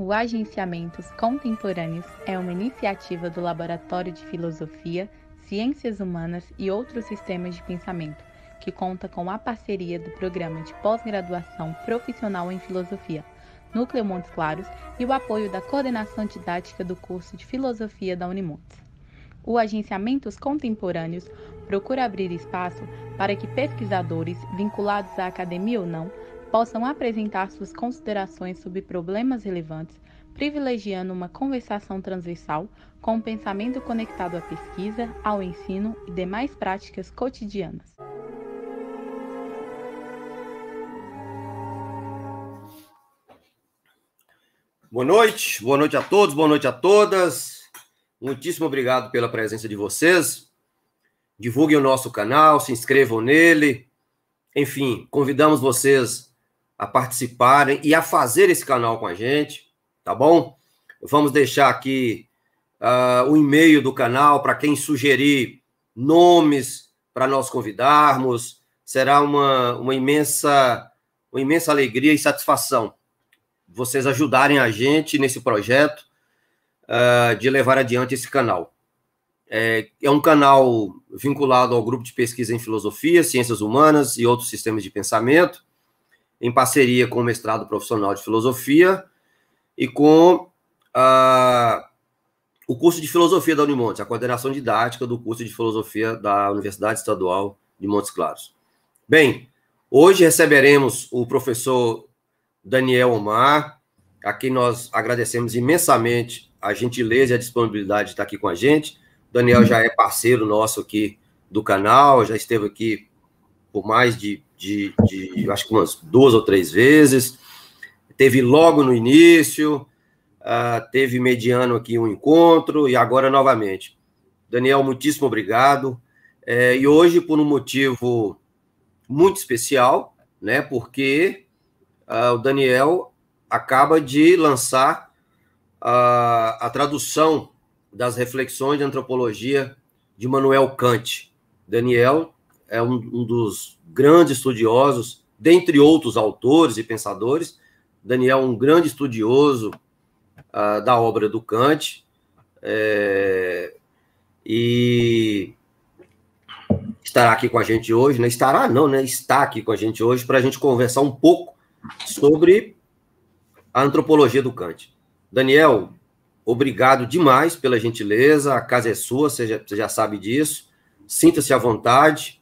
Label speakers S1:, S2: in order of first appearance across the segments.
S1: O Agenciamentos Contemporâneos é uma iniciativa do Laboratório de Filosofia, Ciências Humanas e outros sistemas de pensamento, que conta com a parceria do Programa de Pós-Graduação Profissional em Filosofia, Núcleo Montes Claros e o apoio da coordenação didática do curso de Filosofia da Unimontes. O Agenciamentos Contemporâneos procura abrir espaço para que pesquisadores, vinculados à academia ou não, possam apresentar suas considerações sobre problemas relevantes, privilegiando uma conversação transversal com um pensamento conectado à pesquisa, ao ensino e demais práticas cotidianas. Boa noite, boa noite a todos, boa noite a todas. Muitíssimo obrigado pela presença de vocês. Divulguem o nosso canal, se inscrevam nele. Enfim, convidamos vocês a participarem e a fazer esse canal com a gente, tá bom? Vamos deixar aqui uh, o e-mail do canal para quem sugerir nomes para nós convidarmos. Será uma, uma, imensa, uma imensa alegria e satisfação vocês ajudarem a gente nesse projeto uh, de levar adiante esse canal. É, é um canal vinculado ao grupo de pesquisa em filosofia, ciências humanas e outros sistemas de pensamento em parceria com o mestrado profissional de filosofia e com ah, o curso de filosofia da Unimontes, a coordenação didática do curso de filosofia da Universidade Estadual de Montes Claros. Bem, hoje receberemos o professor Daniel Omar, a quem nós agradecemos imensamente a gentileza e a disponibilidade de estar aqui com a gente. O Daniel já é parceiro nosso aqui do canal, já esteve aqui por mais de de, de acho que umas duas ou três vezes. Teve logo no início, uh, teve mediano aqui um encontro e agora novamente. Daniel, muitíssimo obrigado. É, e hoje, por um motivo muito especial, né? Porque uh, o Daniel acaba de lançar uh, a tradução das reflexões de antropologia de Manuel Kant. Daniel é um, um dos grandes estudiosos, dentre outros autores e pensadores. Daniel, é um grande estudioso uh, da obra do Kant, é, e estará aqui com a gente hoje, né? Estará não, né? Está aqui com a gente hoje para a gente conversar um pouco sobre a antropologia do Kant. Daniel, obrigado demais pela gentileza. A casa é sua, você já, você já sabe disso. Sinta-se à vontade.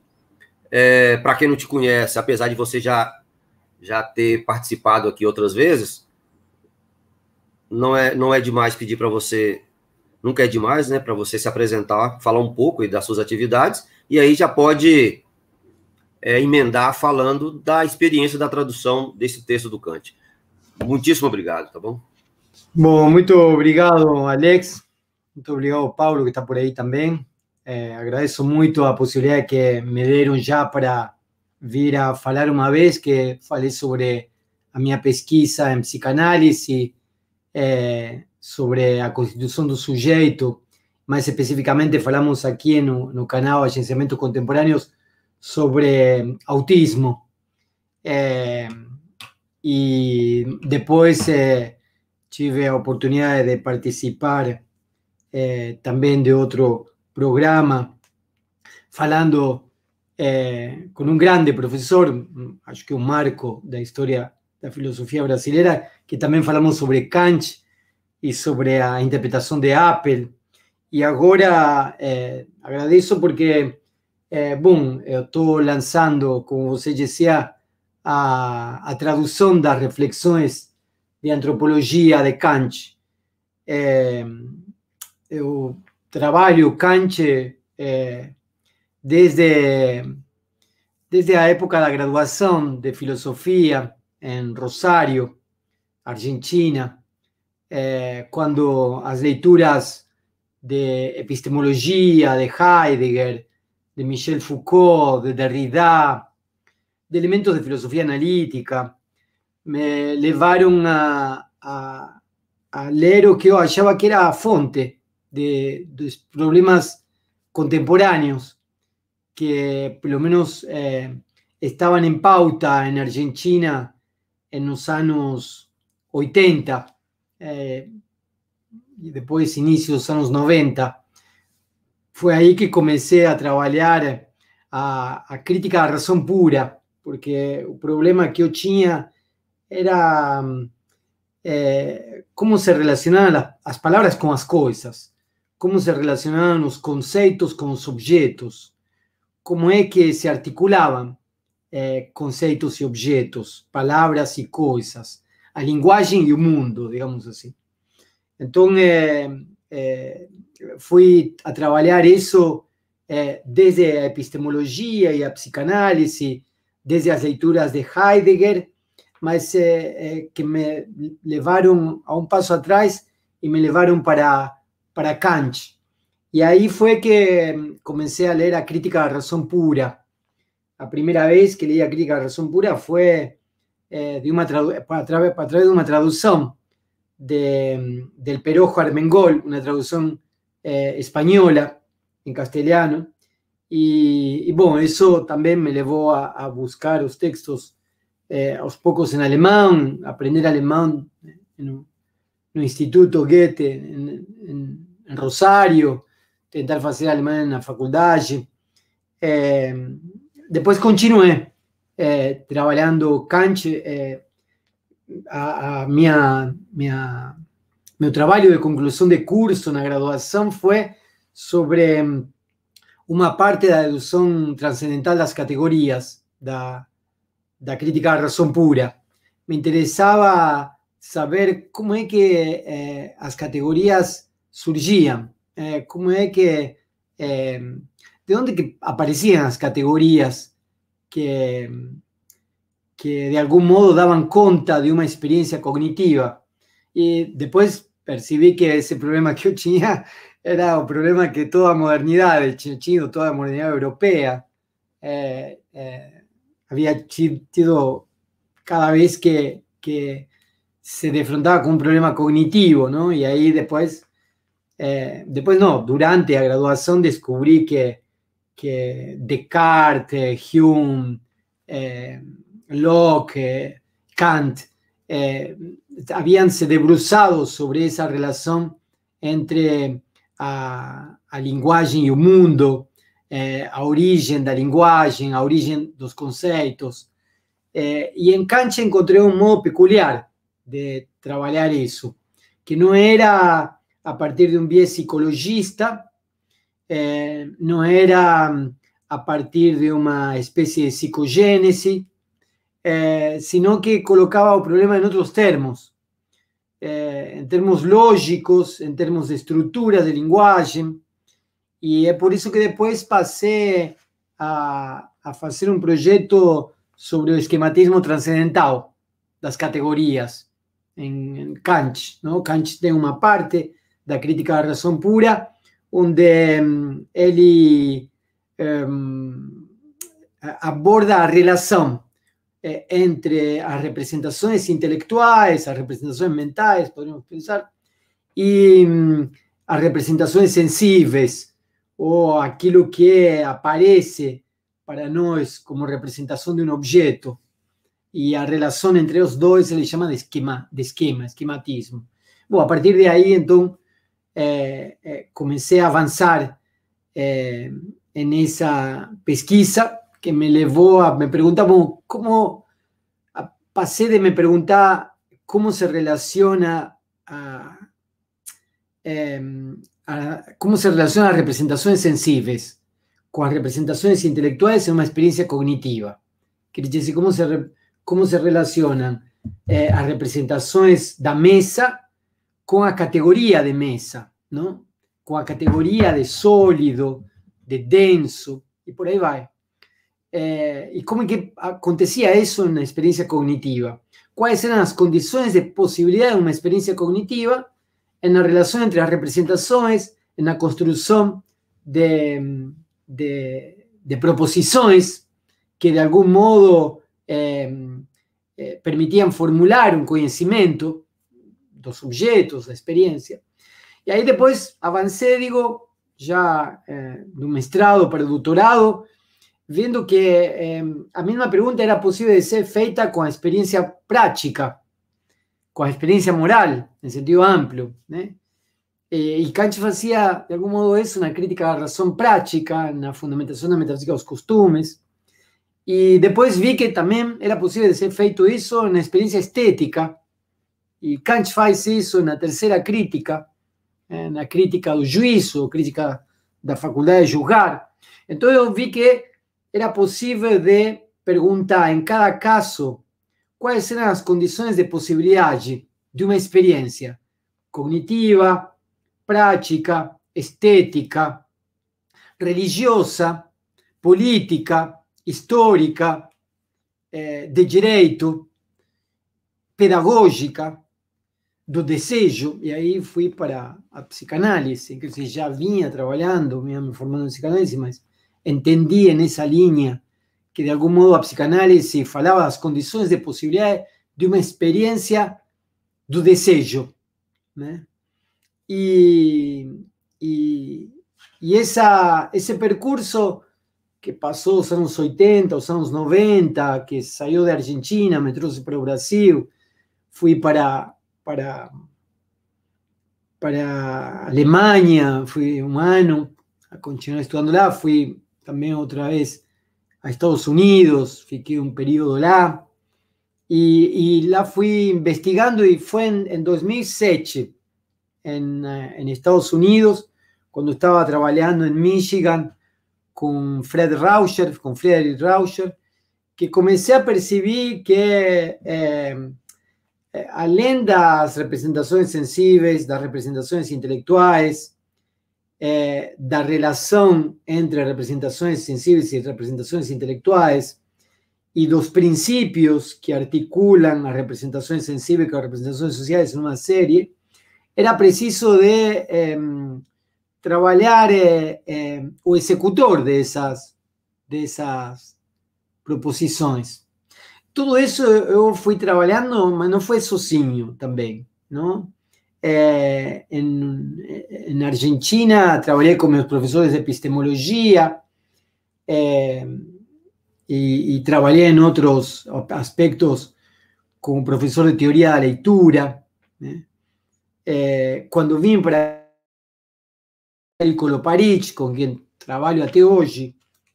S1: É, para quem não te conhece, apesar de você já, já ter participado aqui outras vezes, não é, não é demais pedir para você, nunca é demais, né, para você se apresentar, falar um pouco das suas atividades, e aí já pode é, emendar falando da experiência da tradução desse texto do Kant. Muitíssimo obrigado, tá bom?
S2: Bom, muito obrigado, Alex. Muito obrigado, Paulo, que está por aí também. Eh, agradezco mucho la posibilidad que me dieron ya para venir a hablar una vez, que falei sobre a minha pesquisa en psicanálisis eh, sobre la constitución do sujeito, más específicamente falamos aquí en el canal Agenciamientos contemporáneos sobre autismo. Eh, y después tuve eh, tive la oportunidad de participar también de otro programa, falando é, eh, com um grande professor, acho que um marco da história da filosofia brasileira, que também falamos sobre Kant e sobre a interpretação de Apple. E agora é, eh, agradeço porque, é, eh, bom, eu estou lançando, como você dizia, a, a tradução das reflexões de antropologia de Kant. É, eu Trabajo, canche eh, desde, desde época época la graduación de filosofía en Rosario, Argentina, eh, cuando las lecturas de epistemología de Heidegger, de Michel Foucault, de Derrida, de elementos de filosofía analítica, me llevaron a, leer o que yo hallaba que era a fonte de, de problemas contemporáneos que por lo menos eh, estaban en pauta en Argentina en los años 80 eh, y después inicio de los años 90. Fue ahí que comencé a trabajar a, a crítica da razón pura, porque el problema que yo tenía era eh, cómo se relacionaban las, las palabras con las cosas como se relacionavam os conceitos com os objetos, como é que se articulavam é, eh, conceitos e objetos, palavras e coisas, a linguagem e o mundo, digamos assim. Então, é, é, fui a trabalhar isso desde a epistemologia e a psicanálise, desde as leituras de Heidegger, mas que me levaram a um passo atrás e me levaram para para Kant. Y ahí fue que mm, comencé a leer a Crítica de Razón Pura. La primera vez que leí a Crítica de Razón Pura fue eh, de una a, través, a través de una traducción de, mm, del Perojo Armengol, una traducción eh, española en castellano. Y, bueno, eso también me llevó a, buscar los textos, eh, a los pocos en alemán, aprender alemán en un, instituto Goethe en, em Rosário, tentar fazer alemão na faculdade. É, depois continuei é, trabalhando Kant. É, a, a, minha, minha, meu trabalho de conclusão de curso na graduação foi sobre hum, uma parte da dedução transcendental das categorias da, da crítica à razão pura. Me interessava saber como é que é, as categorias surgían? como eh, ¿Cómo es que, eh, de dónde que aparecían las categorías que, que de algún modo daban cuenta de una experiencia cognitiva? Y después percibí que ese problema que yo tenía era un problema que toda modernidad, el chino, toda modernidad europea, eh, había sentido cada vez que, que se defrontaba con un problema cognitivo, ¿no? Y ahí después eh, después, no, durante la graduación descubrí que, que Descartes, Hume, eh, Locke, Kant eh, habían se debruzado sobre esa relación entre a, lenguaje y y mundo, mundo, eh, a la lenguaje, lenguaje a de los conceptos. Eh, y en Kant encontré un modo peculiar de trabajar eso, que no era a partir de um viés psicologista, é, eh, não era mm, a partir de uma espécie de psicogênese, eh, é, sino que colocava o problema em outros termos, é, eh, em termos lógicos, em termos de estrutura de linguagem, e é por isso que depois passei a, a fazer um projeto sobre o esquematismo transcendental das categorias, em, em Kant. Não? Kant tem uma parte da crítica da razão pura, onde um, ehm, ele um, aborda a relação eh, entre as representações intelectuais, as representações mentais, podemos pensar, e um, mm, as representações sensíveis, ou aquilo que aparece para nós como representação de um objeto. E a relação entre os dois ele chama de esquema, de esquema, esquematismo. Bom, a partir de aí, então, Eh, eh, comencé a avanzar eh, en esa pesquisa que me llevó a, me preguntaban cómo, pasé de me preguntar cómo se relaciona a, em, cómo se relaciona las representaciones sensibles con representaciones intelectuales en una experiencia cognitiva. quer decir, cómo se, cómo se relacionan eh, a representaciones la mesa com a categoria de mesa, não? com a categoria de sólido, de denso, e por aí vai. É, e eh, como é que acontecia isso na experiência cognitiva? Quais eram as condições de possibilidade de uma experiência cognitiva na relação entre as representações, na construção de, de, de proposições que, de algum modo, é, eh, eh, permitiam formular um conhecimento dos sujeitos, da experiência. E aí depois avancei, digo, já é, do mestrado para o doutorado, vendo que é, a mesma pergunta era possível ser feita com ¿eh? eh, a experiência prática, com a experiência moral, em sentido amplo, né? E Kant fazia, de algum modo, isso uma crítica da razão prática, na fundamentação da metafísica dos costumes. E depois vi que também era possível ser feito isso na experiência estética, e Kant faz isso na terceira crítica, eh, na crítica do juízo, crítica da faculdade de julgar. Então eu vi que era possível de perguntar em cada caso quais eram as condições de possibilidade de uma experiência cognitiva, prática, estética, religiosa, política, histórica, eh, de direito, pedagógica, do desejo, e aí fui para a psicanálise, que eu já vinha trabalhando, me formando em psicanálise, mas entendi nessa linha que, de algum modo, a psicanálise falava das condições de possibilidade de uma experiência do desejo, né? E, e, e essa, esse percurso que passou os anos 80, os anos 90, que saiu da Argentina, me trouxe para o Brasil, fui para para, para Alemania, fui humano a continuar la fui también otra vez a Estados Unidos, fiqué un periodo la y, la fui investigando y fue en, 2007 en, eh, en, Estados Unidos, cuando estaba trabajando en Michigan con Fred Rauscher, con Frederick Rauscher, que comencé a percibir que eh, Eh, além das representações sensíveis, das representações intelectuais, é, da relação entre representações sensíveis e representações intelectuais, e dos princípios que articulam as representações sensíveis com as representações sociais numa série, era preciso de é, trabalhar é, eh, o executor dessas, dessas proposições tudo isso eu fui trabalhando, mas não foi sozinho também, não? É, em, na Argentina, trabalhei com meus professores de epistemologia é, e, e, trabalhei em outros aspectos com professor de teoria da leitura. Né? É, quando vim para Jerico Loparich, com quem trabalho até hoje,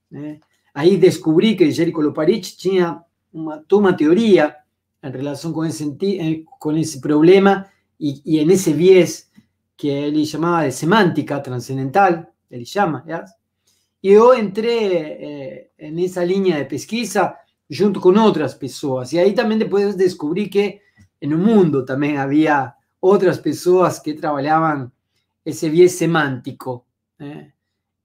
S2: né? aí descobri que Jerico Loparich tinha una toma teoría en relación con ese, eh, con ese problema y, en ese bies que él llamaba de semántica transcendental él llama, ¿ya? Y yo entré eh, en esa línea de pesquisa junto con otras personas. Y ahí también te puedes descubrir que en el mundo también había otras personas que trabajaban ese bies semántico. ¿eh?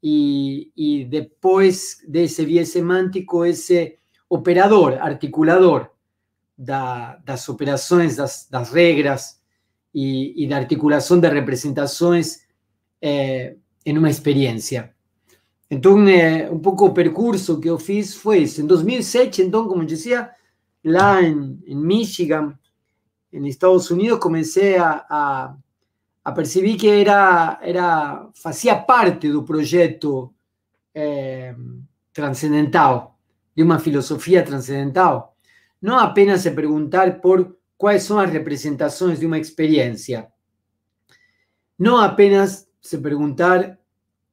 S2: Y, y, después de ese bies semántico, ese operador, articulador da, das operações, das, das regras e, e, da articulação de representações é, eh, em uma experiência. Então, é, eh, um pouco o percurso que eu fiz foi isso. Em 2007, então, como eu dizia, lá em, em Michigan, nos Estados Unidos, comecei a, a, a, perceber que era, era fazia parte do projeto é, eh, transcendental de una filosofía trascendental, no apenas se preguntar por cuáles son las representaciones de una experiencia, no apenas se preguntar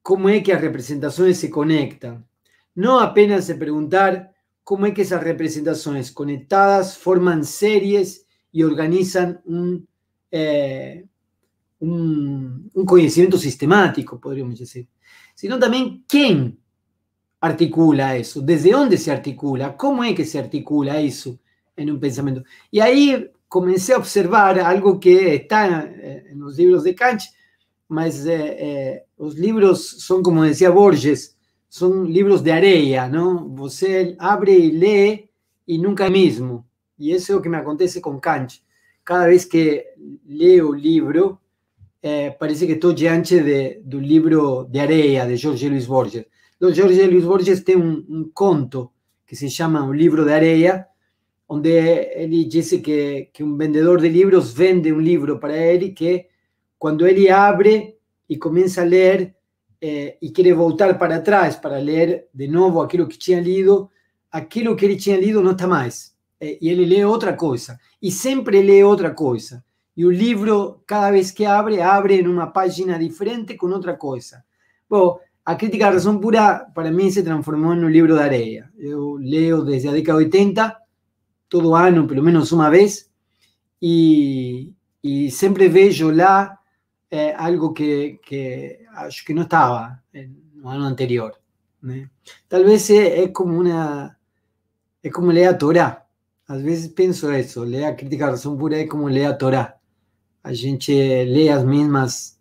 S2: cómo es que las representaciones se conectan, no apenas se preguntar cómo es que esas representaciones conectadas forman series y organizan un, eh, un conocimiento sistemático, podríamos decir, sino también quién articula eso? ¿Desde dónde se articula? ¿Cómo es que se articula eso en un pensamiento? Y ahí comencé a observar algo que está eh, en los libros de Kant, más eh, eh, los libros son, como decía Borges, son libros de areia, ¿no? Você abre y lee y nunca es mismo. Y eso es lo que me acontece con Kant. Cada vez que leo un libro, parece que estoy diante de, de un libro de arena de Jorge Luis Borges. do Jorge Luis Borges tem um, um conto que se chama O Livro de Areia, onde ele disse que, que um vendedor de livros vende um livro para ele que, quando ele abre e começa a ler eh, e quer voltar para trás para ler de novo aquilo que tinha lido, aquilo que ele tinha lido não está mais. e eh, ele lê outra coisa. E sempre lê outra coisa. E o livro, cada vez que abre, abre em uma página diferente com outra coisa. Bom, A Crítica de Razón Pura para mí se transformó en un libro de arena. Yo leo desde la década de 80, todo año, lo menos una vez, y, siempre veo lá eh, algo que, que, que no estaba en el año anterior. Tal vez es, como una... Es como leer a Torah. A veces pienso eso, leer la Crítica de Razón Pura es como leer a Torah. A gente lee las mismas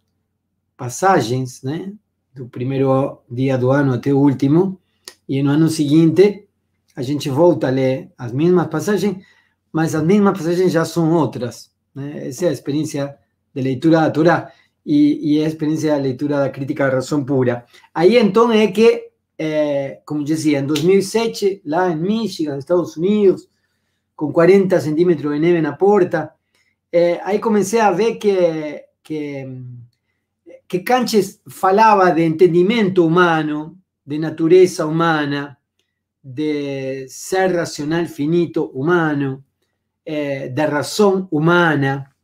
S2: pasajes, ¿no? do primer día do año até o último, en el año siguiente, a gente volta a ler as mesmas passagens, mas as mesmas passagens já são outras. Né? Essa é a de leitura da y e, e a experiência da leitura da crítica de razón pura. Ahí entonces é que, eh, como decía, en 2007, lá em Michigan, Estados Unidos, con 40 centímetros de neve na porta, puerta, eh, aí comecei a ver que, que que Canches falaba de entendimiento humano, de naturaleza humana, de ser racional finito humano, eh, de razón humana.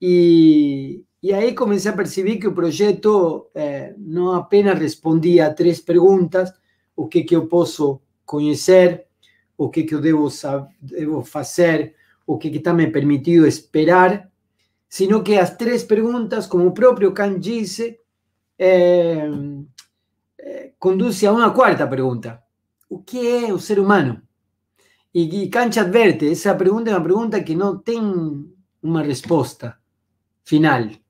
S2: Y, ahí comencé a percibir que el proyecto eh, no apenas respondía a tres preguntas, o que que conocer, posso o qué que eu devo, o que que está me permitido esperar sino que las tres preguntas, como propio próprio Kant dice, eh, eh, a una cuarta pregunta, o que un ser humano? Y e Kant adverte: esa pregunta es una pregunta que no tiene una respuesta final.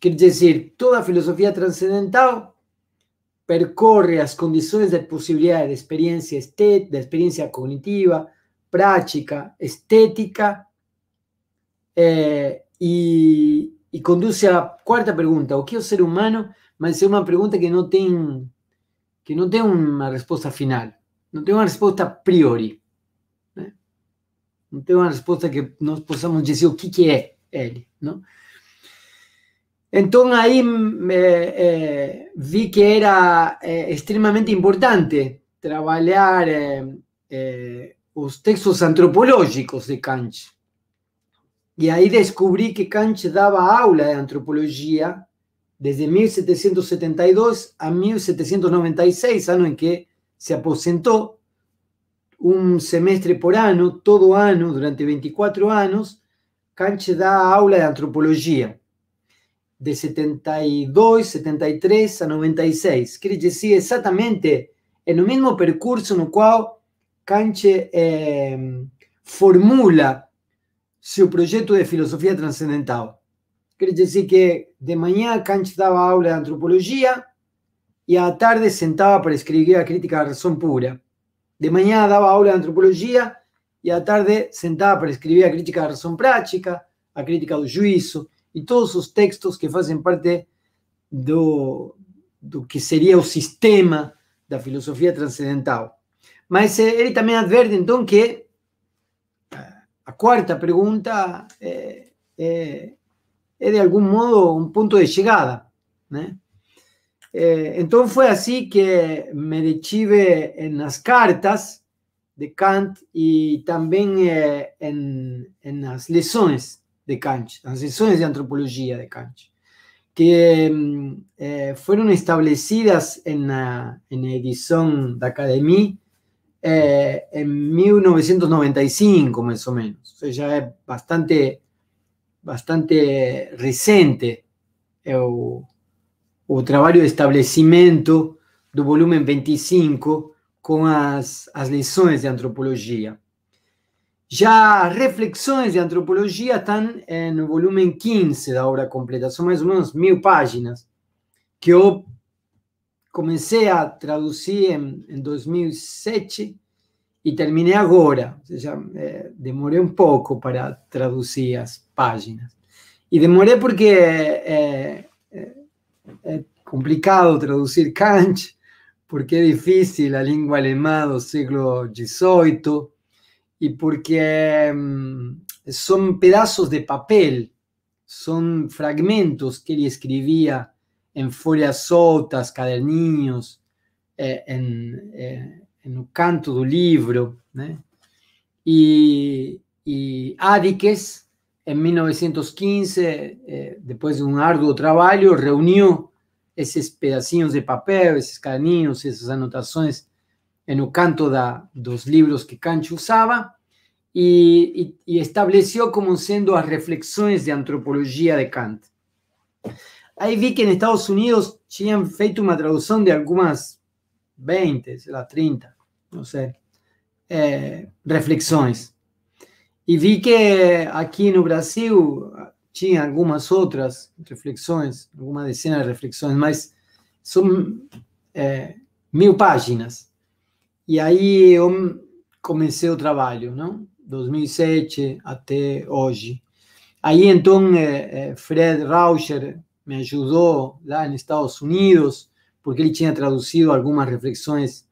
S2: Quiere decir, toda filosofía trascendental transcendental percorre las condiciones de posibilidad de experiencia estética, de experiencia cognitiva, práctica, estética É, eh, e, e conduz à quarta pergunta: o que é o ser humano? Mas é uma pergunta que não tem que não tem uma resposta final, não tem uma resposta a priori, né? ¿eh? não tem uma resposta que nós possamos dizer o que que é ele, não? Então aí é, eh, é, vi que era é, extremamente importante trabalhar os textos antropológicos de Kant, Y ahí descubrí que Kant daba aula de antropología desde 1772 a 1796, año en que se aposentó un semestre por año, todo año, durante 24 años, Kant da aula de antropología, de 72, 73 a 96. Quiere decir, exactamente en el mismo percurso en el cual Kant eh, formula seu projeto de filosofia transcendental. Quer dizer que de manhã Kant dava aula de antropologia e à tarde sentava para escrever a crítica da razão pura. De manhã dava aula de antropologia e à tarde sentava para escrever a crítica da razão prática, a crítica do juízo e todos os textos que fazem parte do, do que seria o sistema da filosofia transcendental. Mas eh, ele também adverte, então, que la cuarta pregunta eh, eh, es de algún modo un punto de llegada. ¿eh? entonces fue así que me dechive en las cartas de Kant y también en, las lecciones de Kant, las lecciones de antropología de Kant, que mm, fueron establecidas en la, edición de Academia em 1995 mais ou menos, Ou seja, é bastante, bastante recente o, o trabalho de estabelecimento do volume 25 com as, as lições de antropologia. Já reflexões de antropologia estão é, no volume 15 da obra completa, são mais ou menos mil páginas, que eu Comencé a traducir en 2007 y terminé ahora, o eh, un poco para traducir las páginas. Y demoré porque eh, eh, es complicado traducir Kant, porque es difícil la lengua alemana del siglo XVIII y porque mm, son pedazos de papel, son fragmentos que él escribía, en folhas soltas, caderninhos, é, em, é, no canto do livro, né? E, e Adiques, em 1915, depois de um árduo trabalho, reuniu esses pedacinhos de papel, esses caderninhos, essas anotações no canto da, dos livros que Kant usava e, e, e estabeleceu como sendo as reflexões de antropologia de Kant. Aí vi que nos Estados Unidos tinham feito uma tradução de algumas 20, sei lá, 30, não sei, é, reflexões. E vi que aqui no Brasil tinha algumas outras reflexões, algumas dezenas de reflexões, mas são é, mil páginas. E aí eu comecei o trabalho, não? 2007 até hoje. Aí então é, é, Fred Rauscher me ajudou lá nos Estados Unidos, porque ele tinha traduzido algumas reflexões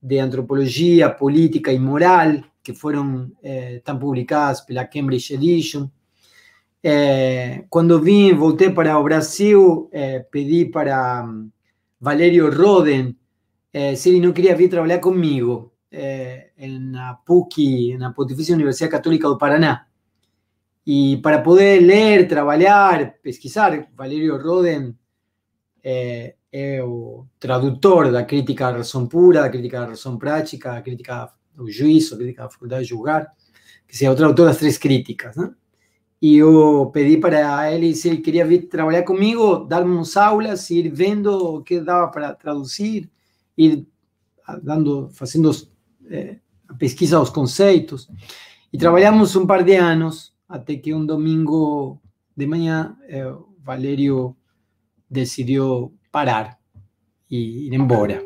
S2: de antropologia, política e moral que foram eh, tão publicadas pela Cambridge Edition. Eh, quando vim, voltei para o Brasil, eh, pedi para um, mm, Valério Roden eh, se ele não queria vir trabalhar comigo eh, na PUC, na Pontifícia Universidade Católica do Paraná. Y para poder leer, trabalhar, pesquisar, Valerio Roden eh, é, o tradutor da crítica à razão pura, da crítica à razão prática, da crítica ao juízo, da crítica faculdade de julgar, que seja o tradutor das três críticas, E eu pedi para ele se ele queria vir trabalhar comigo, dar-me aulas, ir vendo o que dava para traduzir, ir dando, fazendo é, eh, a pesquisa aos conceitos. E trabalhamos um par de anos até que um domingo de manhã, eh, Valério decidiu parar e ir embora.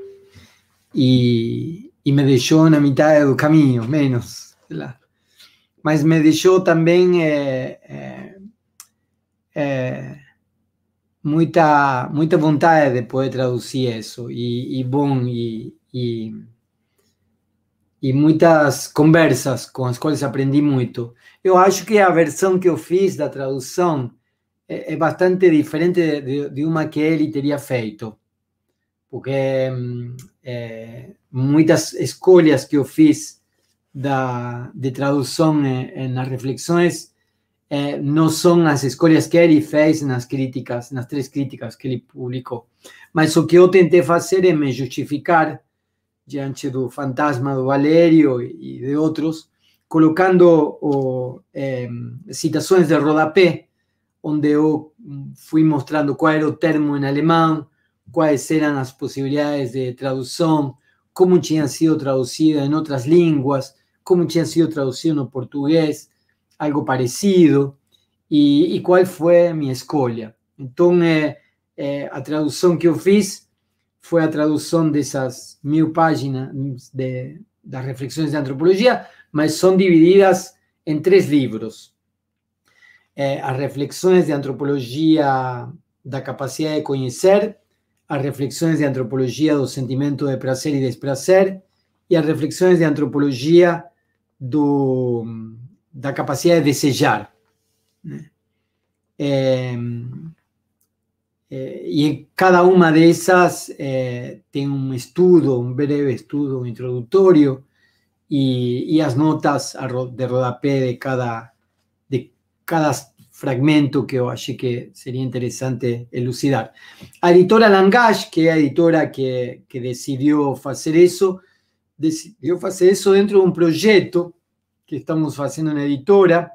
S2: E, e me deixou na metade do caminho, menos, sei lá. Mas me deixou também eh, eh, muita muita vontade de poder traduzir isso. E, e bom, e, e e muitas conversas com as quais aprendi muito. Eu acho que a versão que eu fiz da tradução é, é bastante diferente de, de, uma que ele teria feito, porque hum, é, muitas escolhas que eu fiz da, de tradução é, é nas reflexões é, não são as escolhas que ele fez nas críticas, nas três críticas que ele publicou. Mas o que eu tentei fazer é me justificar anche do Fantasma, de Valerio y de otros, colocando em, citaciones de Rodapé, donde yo oh, fui mostrando cuál era el termo en alemán, cuáles eran las posibilidades de traducción, cómo habían sido traducidas en otras lenguas, cómo habían sido traducidas en portugués, algo parecido, y, cuál fue mi escolha. Entonces, eh, a traducción que yo fiz foi a tradução dessas mil páginas de, das reflexões de antropologia, mas são divididas em três livros. É, eh, as reflexões de antropologia da capacidade de conhecer, as reflexões de antropologia do sentimento de prazer e desprazer e as reflexões de antropologia do, da capacidade de desejar. Né? É, Eh, y en cada una de esas eh, tiene un estudio, un breve estudio introductorio y, las notas de rodapé de cada, de cada fragmento que yo achei que sería interesante elucidar. A editora langage que es la editora que, que decidió hacer eso, decidió hacer eso dentro de un proyecto que estamos haciendo en editora,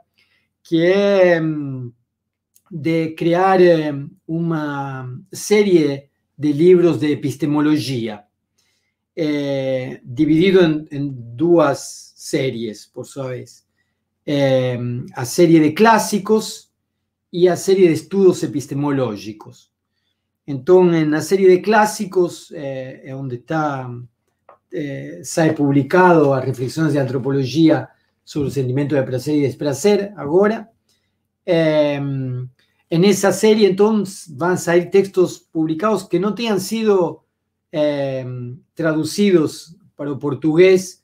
S2: que es... Mm, de criar uma série de livros de epistemologia, eh, dividido em, em, duas séries, por sua vez. Eh, a série de clássicos e a série de estudos epistemológicos. Então, na série de clássicos, é eh, onde está, sai publicado as reflexões de antropologia sobre o sentimento de prazer e desprazer, agora, En esa serie entonces van a salir textos publicados que no te han sido eh, traducidos para el portugués,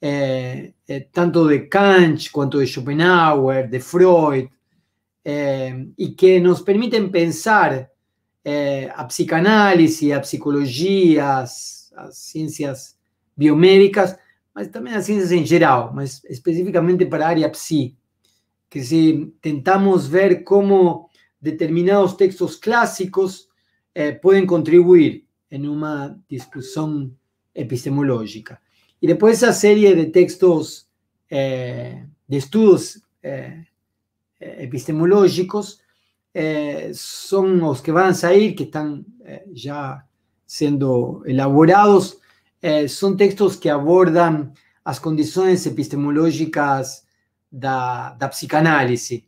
S2: eh, eh, tanto de Kant cuanto de Schopenhauer, de Freud, y que nos permiten pensar a psicanálisis, a psicología, a ciencias biomédicas, pero también a ciencias en general, más específicamente para área psí, que si intentamos ver cómo determinados textos clásicos eh, pueden contribuir en una discusión epistemológica. Y después esa serie de textos, eh, de estudios eh, epistemológicos, son los que van a salir, que están ya siendo elaborados, son textos que abordan las condiciones epistemológicas de la psicanálisis.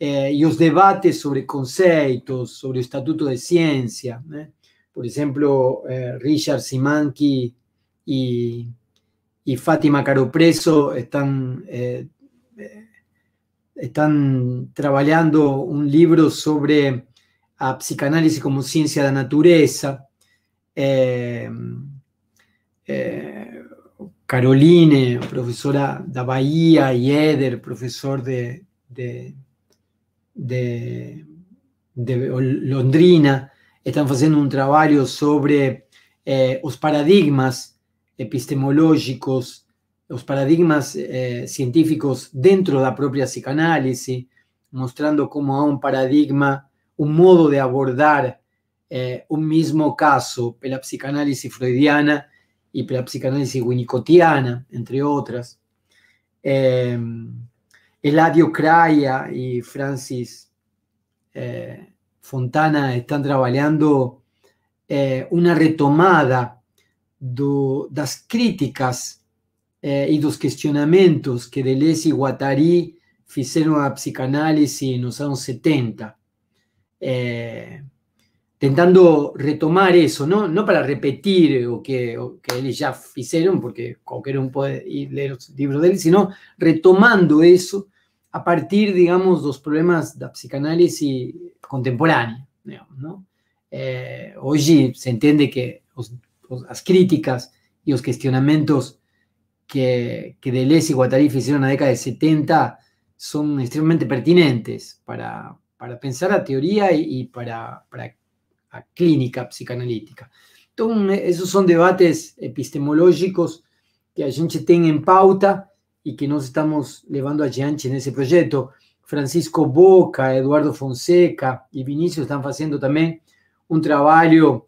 S2: Eh, y los debates sobre conceptos, sobre el Estatuto de ciencia, ¿eh? Por ejemplo, eh, Richard Simanqui y Fátima Caropreso están eh, un un libro sobre la ah, psicanálisis como ciencia de la naturaleza. Caroline, profesora de Bahía, y Eder, profesor de de, Londrina están haciendo un trabajo sobre eh, los paradigmas epistemológicos, los paradigmas eh, científicos dentro de la propia psicanálisis, mostrando cómo hay un paradigma, un modo de abordar eh, un mismo caso, la psicanálisis freudiana y la psicanálisis winnicottiana, entre otras. Eladio Craya y Francis eh, Fontana están trabajando eh, una retomada de las críticas eh, y los cuestionamientos que Deleuze y Guattari la Psicanálisis en los años 70 intentando retomar eso, ¿no? No para repetir eh, o que, ellos que ya hicieron, porque cualquiera puede ir leer los libros de él, sino retomando eso a partir, digamos, los problemas de la psicanálisis contemporánea, ¿no? Eh, hoy se entiende que las críticas y los cuestionamientos que, que Deleuze y Guattari hicieron en la década de 70 son extremadamente pertinentes para, para pensar la teoría y, para a clínica psicanalítica. Então, esses são debates epistemológicos que a gente tem em pauta e que nós estamos levando adiante nesse projeto. Francisco Boca, Eduardo Fonseca e Vinícius estão fazendo também um trabalho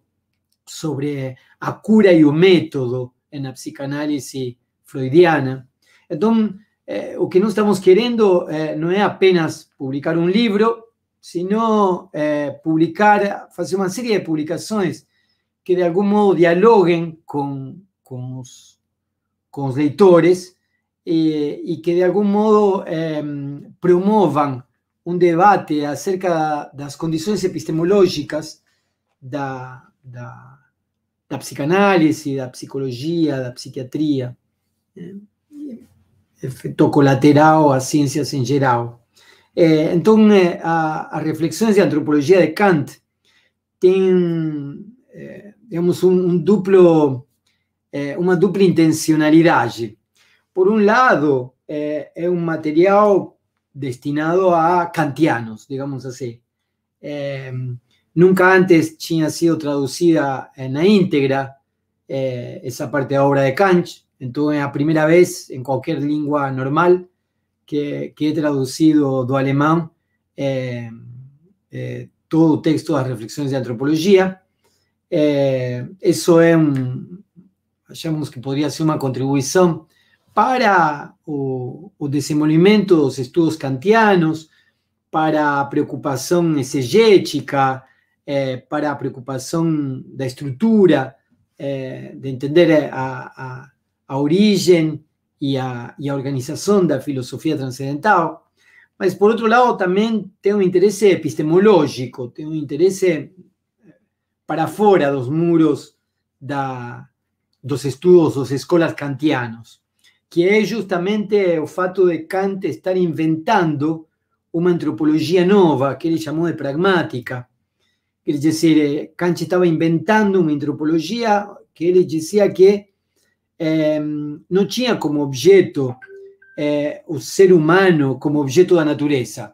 S2: sobre a cura e o método na psicanálise freudiana. Então, eh, o que nós estamos querendo eh, não é apenas publicar um livro, sino é, eh, publicar, fazer uma série de publicações que de algum modo dialoguem com, com, os, com os leitores e, eh, e que de algum modo é, promovam um debate acerca das condições epistemológicas da, da, da psicanálise, da psicologia, da psiquiatria, eh, efeito colateral às ciências em geral. É, então, a, a de antropologia de Kant tem, é, eh, digamos, um, um duplo, é, uma dupla intencionalidade. Por um lado, é, um material destinado a kantianos, digamos assim. nunca antes tinha sido traduzida na íntegra essa parte da obra de Kant, então é a primeira vez em qualquer língua normal que, que he traducido do alemán eh, eh, todo o texto das reflexões de antropologia. isso eh, é um, achamos que poderia ser uma contribuição para o, o desenvolvimento dos estudos kantianos, para a preocupação exegética, eh, para a preocupação da estrutura, eh, de entender a, a, a origem e a, e a organização da filosofia transcendental, mas, por outro lado, também tem um interesse epistemológico, tem um interesse eh, para fora dos muros da, dos estudos dos escolas kantianos, que é justamente o fato de Kant estar inventando uma antropologia nova, que ele chamou de pragmática. Quer dizer, eh, Kant estava inventando uma antropologia que ele dizia que é, não tinha como objeto é, o ser humano como objeto da natureza.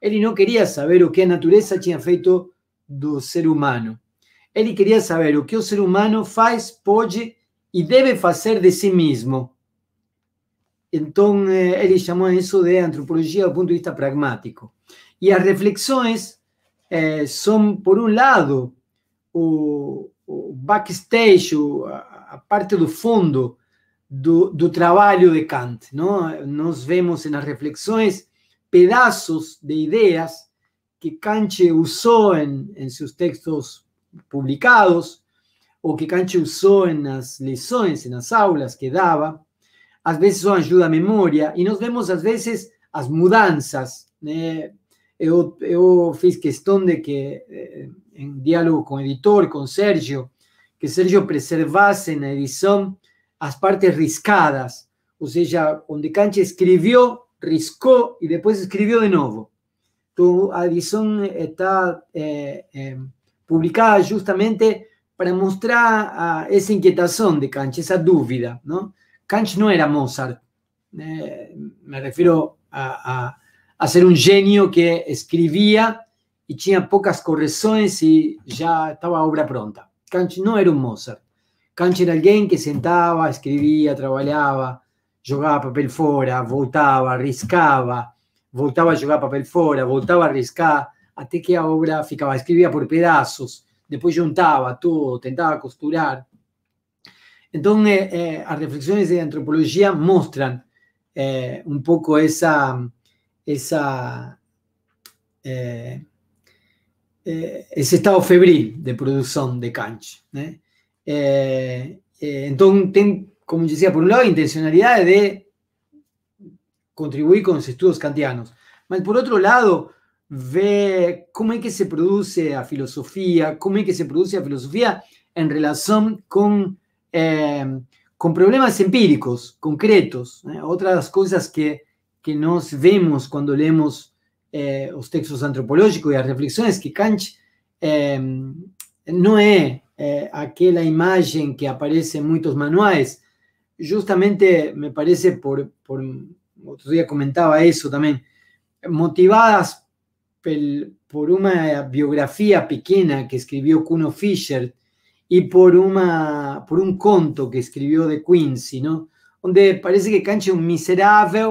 S2: Ele não queria saber o que a natureza tinha feito do ser humano. Ele queria saber o que o ser humano faz, pode e deve fazer de si mesmo. Então, eh, ele chamou isso de antropologia do ponto de vista pragmático. E as reflexões eh, são, por um lado, o, o backstage, o, Aparte parte fondo fundo do, de Kant. no, nos vemos las reflexiones, pedazos de ideas que Kant usó en sus textos publicados, o que Kant las lecciones, en las aulas que daba. A veces son ayuda a memoria y nos vemos, a veces las mudanzas. Né? Eu, eu fiz de que, en eh, em diálogo con el editor, con Sergio... Sergio preservase la edición las partes riscadas, o sea, donde Kant escribió riscó y después escribió de nuevo tu edición está eh, eh, publicada justamente para mostrar ah, esa inquietación de Kant, esa duda no, Kant no era Mozart, eh, me refiero a, a, ser un genio que escribía y tenía pocas correcciones y ya estaba obra pronta. Kanch no era un Mozart. Kant era alguien que sentaba, escribía, trabajaba, jugaba papel fuera, votaba, arriscaba, voltaba a jugar papel fuera, voltaba a arriscar, hasta que la obra ficaba, escribía por pedazos, después juntaba todo, tentaba costurar. Entonces, eh, las reflexiones de antropología muestran eh, un poco esa, esa eh, eh, ese estado febril de producción de Kant. ¿eh? Eh, entonces, como decía, por un lado, intencionalidad de contribuir con los estudios kantianos, pero por otro lado, ver cómo es que se produce a filosofía, cómo es que se produce a filosofía en relación con problemas empíricos, concretos, otras cosas que, que nos vemos cuando leemos, los eh, textos antropológicos y las reflexiones que Kant eh, no es eh, aquella imagen que aparece en muchos manuales, Justamente, me parece, por, por comentaba eso también, motivadas por una biografía pequeña que escribió Kuno Fischer y por, una por un conto que escribió de Quincy, no donde parece que Kant es un miserable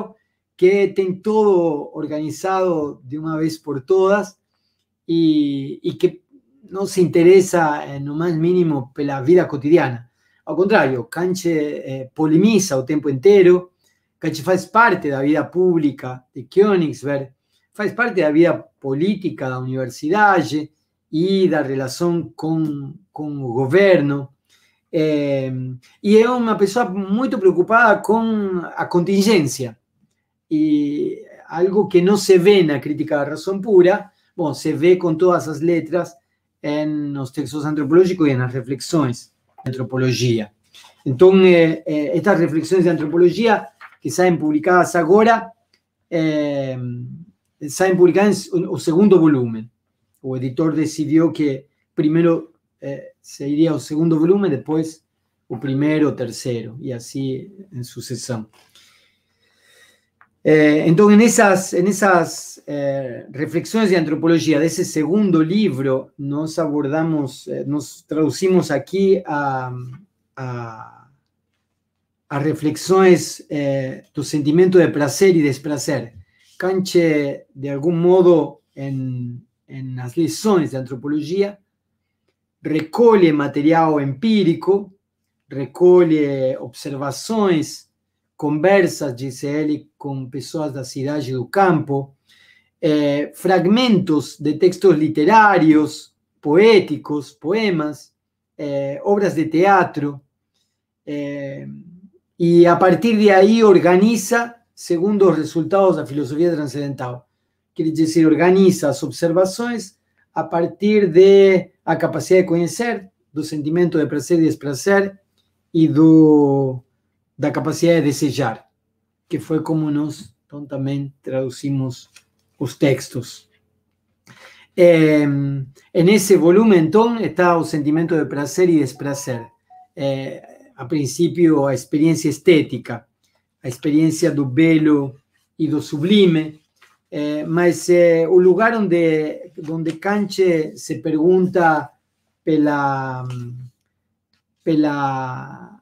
S2: que tiene todo organizado de una vez por todas y, que no se interesa en lo más mínimo por la vida cotidiana. Al contrario, Canche eh, polemiza o tiempo, entero Canche faz parte de la vida pública de Königsberg, faz parte de la vida política de la universidad y de la relación con el gobierno. Eh, y es una persona muy preocupada con la contingencia. e algo que não se vê na crítica da razão pura, bom, se vê com todas as letras em, nos textos antropológicos e nas reflexões de antropologia. Então, eh, estas reflexões de antropologia que saem publicadas agora, eh, saem publicadas o segundo volume. O editor decidiu que primeiro eh, seria o segundo volume, depois o primeiro, o terceiro, e assim em sucessão. É, eh, então, nessas, nessas é, eh, reflexões de antropologia desse segundo livro, nós abordamos, eh, nós traduzimos aqui a, a, a reflexões é, do sentimento de prazer e desprazer. canche de algum modo, em, em nas lições de antropologia, recolhe material empírico, recolhe observações conversas, con personas de la ciudad y del campo, eh, fragmentos de textos literarios, poéticos, poemas, eh, obras de teatro, eh, y a partir de ahí organiza según los resultados de la filosofía transcendental. Quiere decir, organiza las observaciones a partir de la capacidad de conocer, del sentimiento de placer y desplacer y do da capacidad de sellar, que fue como nos tontamente traducimos los textos. Em, en ese volumen, entonces, está el sentimiento de placer y desplacer. Eh, a principio a experiencia estética, la experiencia do belo y do sublime, más eh, mas eh, lugar donde donde Canche se pregunta pela, pela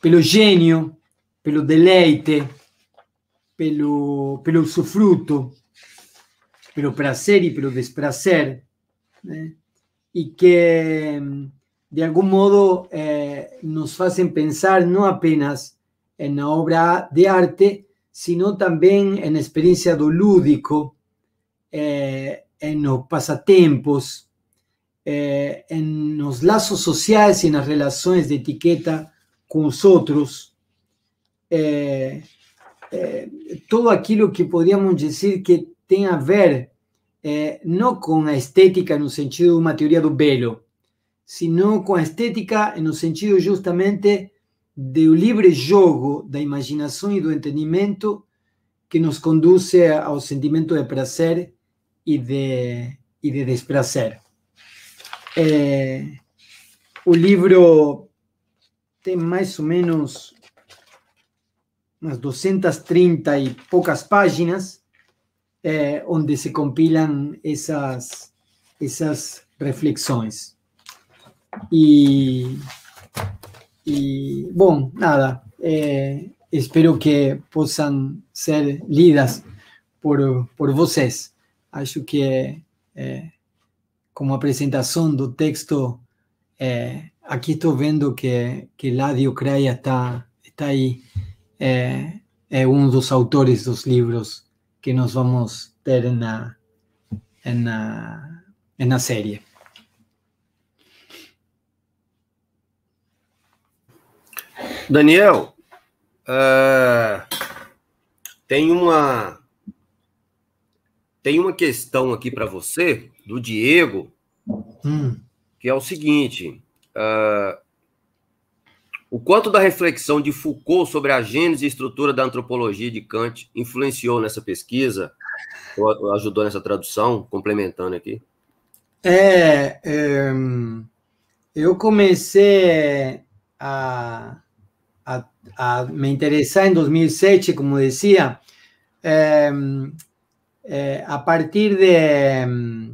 S2: pelo genio, pelo deleite, pelo, pelo usufruto, pelo prazer y pelo desprazer, ¿eh? y que, mm, de algún modo, eh, nos hacen pensar no apenas en la obra de arte, sino en la experiencia do lúdico, eh, los pasatiempos, en los lazos sociales y en las relaciones de etiqueta com os outros, é, é, tudo aquilo que podíamos dizer que tem a ver é, não com a estética no sentido de uma teoria do belo, sino com a estética no sentido justamente do livre jogo da imaginação e do entendimento que nos conduz ao sentimento de prazer e de, e de desprazer. É, o livro tem mais ou menos umas 230 e poucas páginas, é, onde se compilam essas, essas reflexões. E, e bom, nada, é, espero que possam ser lidas por, por vocês. Acho que, é, como apresentação do texto, é, aqui estou vendo que, que lá de está está aí. É, eh, é um dos autores dos livros que nós vamos ter na, na, na série.
S1: Daniel, uh, tem uma tem uma questão aqui para você do Diego hum. que é o seguinte: Uh, o quanto da reflexão de Foucault sobre a gênese e estrutura da antropologia de Kant influenciou nessa pesquisa, ou ajudou nessa tradução, complementando aqui?
S2: É, é, eu comecei a, a, a me interessar em 2007, como dizia, é, é, a partir de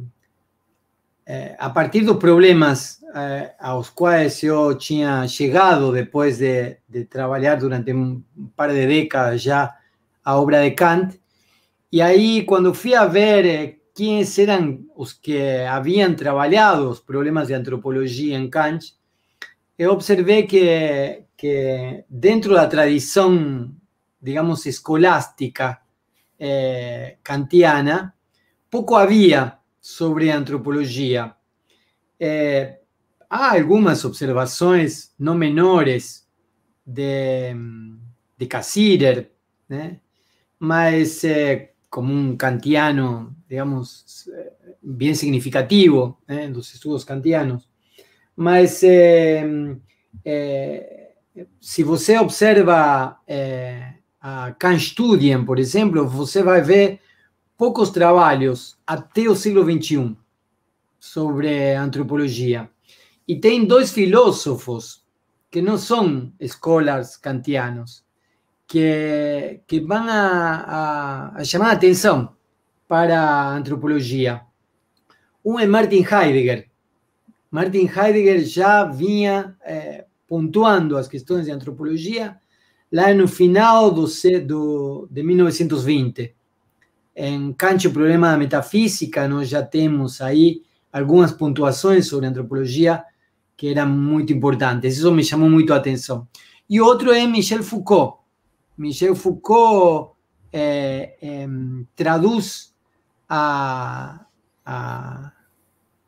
S2: é, a partir dos problemas eh, aos quais eu tinha chegado depois de, de, trabalhar durante um par de décadas já a obra de Kant. E aí, quando fui a ver eh, quem eram os que haviam trabalhado os problemas de antropologia em Kant, eu eh, observei que, que dentro da tradição, digamos, escolástica eh, kantiana, pouco havia sobre antropologia. É, eh, há ah, algumas observações não menores de, de Cassirer, né? mas é, como um kantiano, digamos, eh, bem significativo né? dos estudos kantianos. Mas é, é, se você observa a Kant Studien, por exemplo, você vai ver poucos trabalhos até o século XXI sobre antropologia. E tem dois filósofos que não são scholars kantianos, que, que vão a, a, a chamar a atenção para a antropologia. Um é Martin Heidegger. Martin Heidegger já vinha eh, pontuando as questões de antropologia lá no final do, do, de 1920. Em Kant, o Problema da Metafísica, nós já temos aí algumas pontuações sobre antropologia que eram muito importantes. Isso me chamou muito a atenção. E outro é Michel Foucault. Michel Foucault é, é, traduz a, a,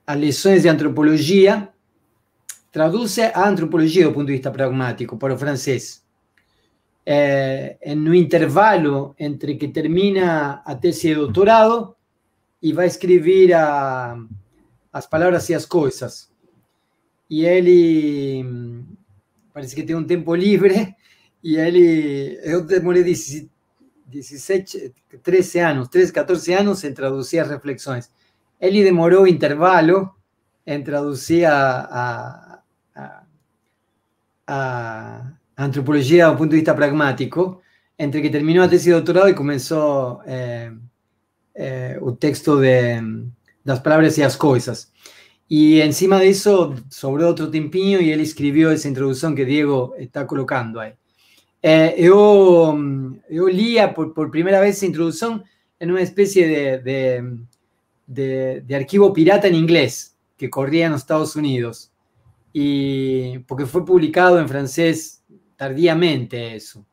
S2: a de antropologia, traduz a antropologia do ponto de vista pragmático para o francês. É, no intervalo entre que termina a tese de doutorado e vai escrever a, as palavras e as coisas Y él, mm, parece que tiene un tiempo libre, y él, yo demoré 13 años, 13, 14 años en traducir las reflexiones. Él demoró intervalo en traducir a, a, a, a punto de vista pragmático, entre que terminó la tesis de doctorado y comenzó eh, eh texto de, mm, las palabras y las cosas. Y encima de eso sobró otro tempiño y él escribió esa introducción que Diego está colocando ahí. Eh, yo, mm, yo lía por, primera vez esa introducción en una especie de, de, de, archivo pirata en inglés que corría en los Estados Unidos. Y porque fue publicado en francés tardíamente eso.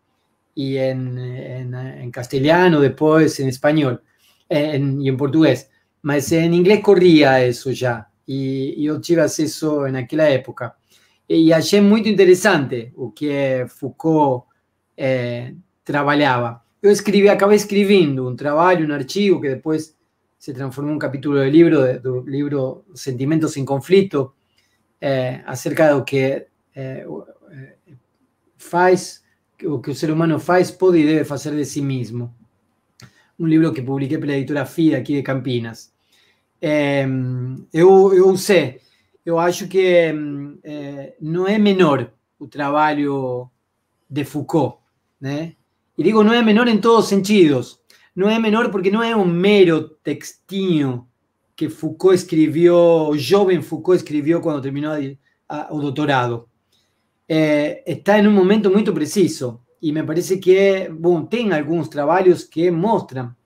S2: Y en, en, castellano, después en español y en portugués. Mas en inglés corría eso ya yo tuve acceso en aquella época. Eh, y es muy interesante lo que Foucault eh, trabajaba. Yo escribí escribiendo escribiendo un un un un que después se transformó en un capítulo del libro Sentimientos libro Sentimientos sin conflicto eh, acerca de que que el ser humano faz, puede y debe hacer de sí mismo. Un libro que publiqué por la editora FIA aquí de Campinas yo sé, yo sei, acho que eh, no es menor el trabajo de Foucault, y e digo no es menor en em todos sentidos. no es menor porque no es un um mero textinho que Foucault escribió, joven jovem Foucault escribió cuando terminó el doctorado, eh, está en em un um momento muy preciso y e me parece que bueno, tiene algunos trabajos que muestran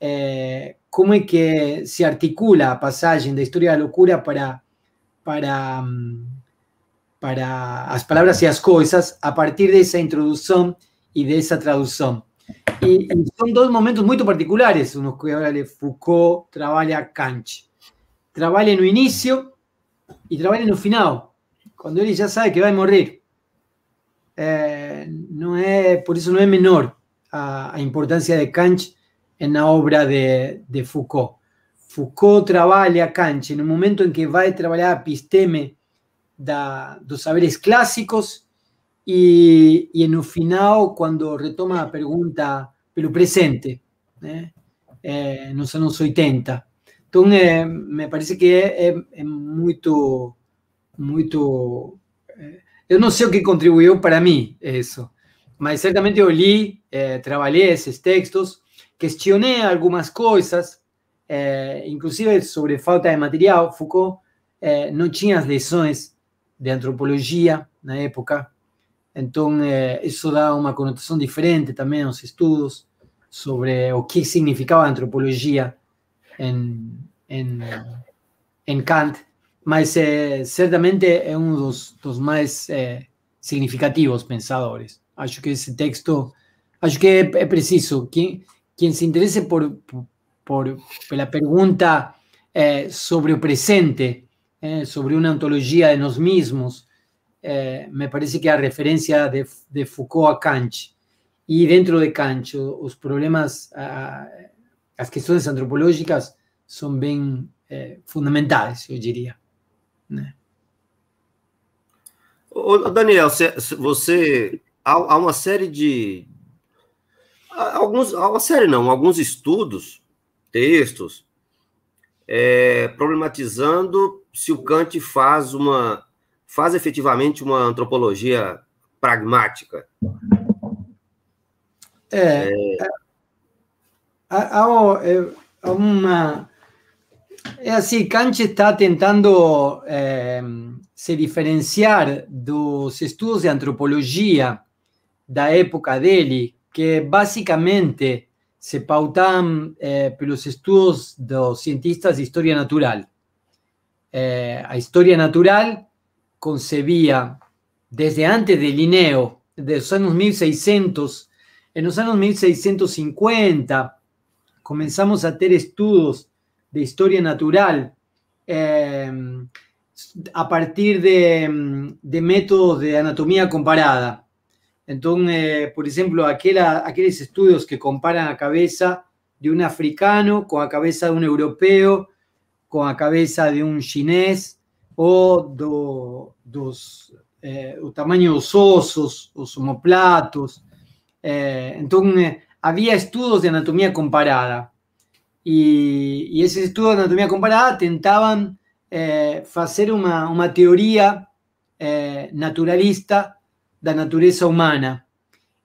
S2: eh, cómo es que se articula la de historia de locura locura para para mm, para las palabras y las cosas a partir de esa introducción y de esa traducción. Y son dos momentos muy particulares, unos que le Foucault trabaja Kant. el inicio y trabaja en el final, cuando él ya sabe que va a morir. Eh, no es por eso no es menor a, importancia de Kant en la obra de, de Foucault. Foucault canche en un momento en que va a trabajar a episteme da, dos saberes clásicos y en el final, cuando retoma la pregunta pero presente, ¿eh? Eh, no los años 80. entonces eh, me parece que es muy muy yo no yo qué sé que contribuyó para mí eso, mas ciertamente yo trabajé esos esos textos, questionei algumas coisas, é, inclusive sobre falta de material. Foucault é, eh, não tinha as lições de antropologia na época, então é, eh, isso dá uma conotação diferente também aos estudos sobre o que significava a antropologia em, em, em Kant, mas é, certamente é um dos, dos mais é, significativos pensadores. Acho que esse texto, acho que é, é preciso. Quem, quien se interese por, por la pregunta eh, sobre el presente, eh, sobre una antología de nos mismos, eh, me parece que la referencia de, de, Foucault a Kant y dentro de Kant los problemas, las cuestiones antropológicas son bien fundamentales, yo diría.
S1: Daniel, você há, uma série de, alguns, uma série não, alguns estudos, textos, é, problematizando se o Kant faz uma faz efetivamente uma antropologia pragmática. É,
S2: é... é há, é, há uma é assim, Kant está tentando é, se diferenciar dos estudos de antropologia da época dele, que básicamente se pautan eh, por los estudios de los cientistas de historia natural. Eh, a historia natural concebía desde antes de Linneo, de los años 1600, en los años 1650 comenzamos a tener estudios de historia natural eh, a partir de métodos de anatomía comparada entonces, eh, por ejemplo, aquellos estudios que comparan la cabeza de un africano con la cabeza de un europeo, con la cabeza de un chinés, o dos, eh, o osos, los homoplatos. Eh, entonces, había estudios de anatomía comparada. Y, esos estudios de anatomía comparada intentaban eh, hacer una, una teoría naturalista la naturaleza humana.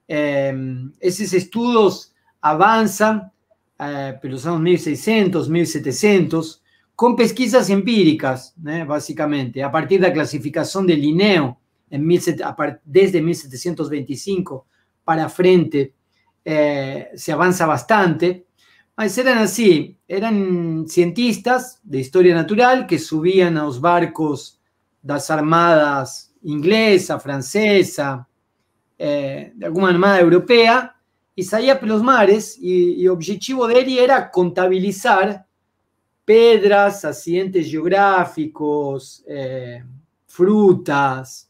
S2: Em, ...esos estudios... ...avanzan... Eh, ...pero son 1600, 1700, ...con pesquisas empíricas, ¿eh? ...básicamente... a partir de la clasificación de Linneo, 17, desde 1725 para frente, eh, se avanza bastante, Eran eran así... ...eran cientistas de historia natural que subían a los barcos ...de las armadas inglesa, francesa, eh, de alguna armada europea, y salía por los Mares, y, el objetivo de él era contabilizar piedras, accidentes geográficos, eh, frutas,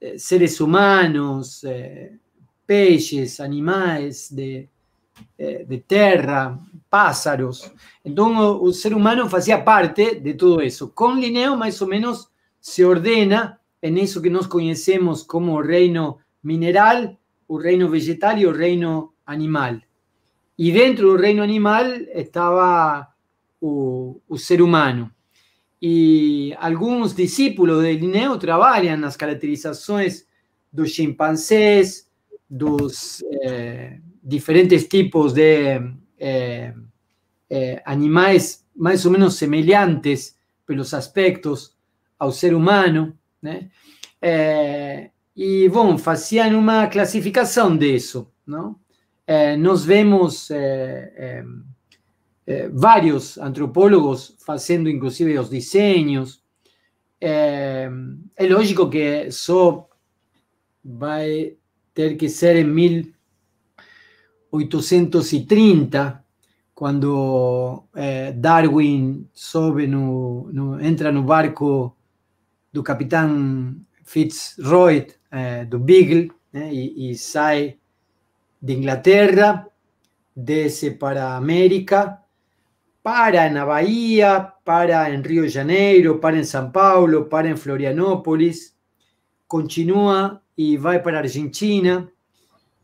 S2: eh, seres humanos, peces, animales de, de tierra pájaros. Entonces, el ser humano hacía parte de todo eso. Con Linneo, más o menos, se ordena en eso que nos conocemos como reino mineral, o reino vegetal y o reino animal. Y dentro del reino animal estaba o, ser humano. E alguns discípulos de Linneo trabalham nas caracterizações dos chimpanzés, dos eh, diferentes tipos de eh, eh, animais mais ou menos semelhantes pelos aspectos ao ser humano né? É, e bom, fazia uma classificação disso, não? É, nós vemos é, é, é vários antropólogos fazendo, inclusive, os desenhos. É, é, lógico que só vai ter que ser em 1830 quando Darwin sobe no, no entra no barco do capitán Fitzroy, eh, do Beagle eh, y e, sai de Inglaterra, desce para América, para la Bahía, para en Río de Janeiro, para en São Paulo, para en Florianópolis, continúa y va para Argentina.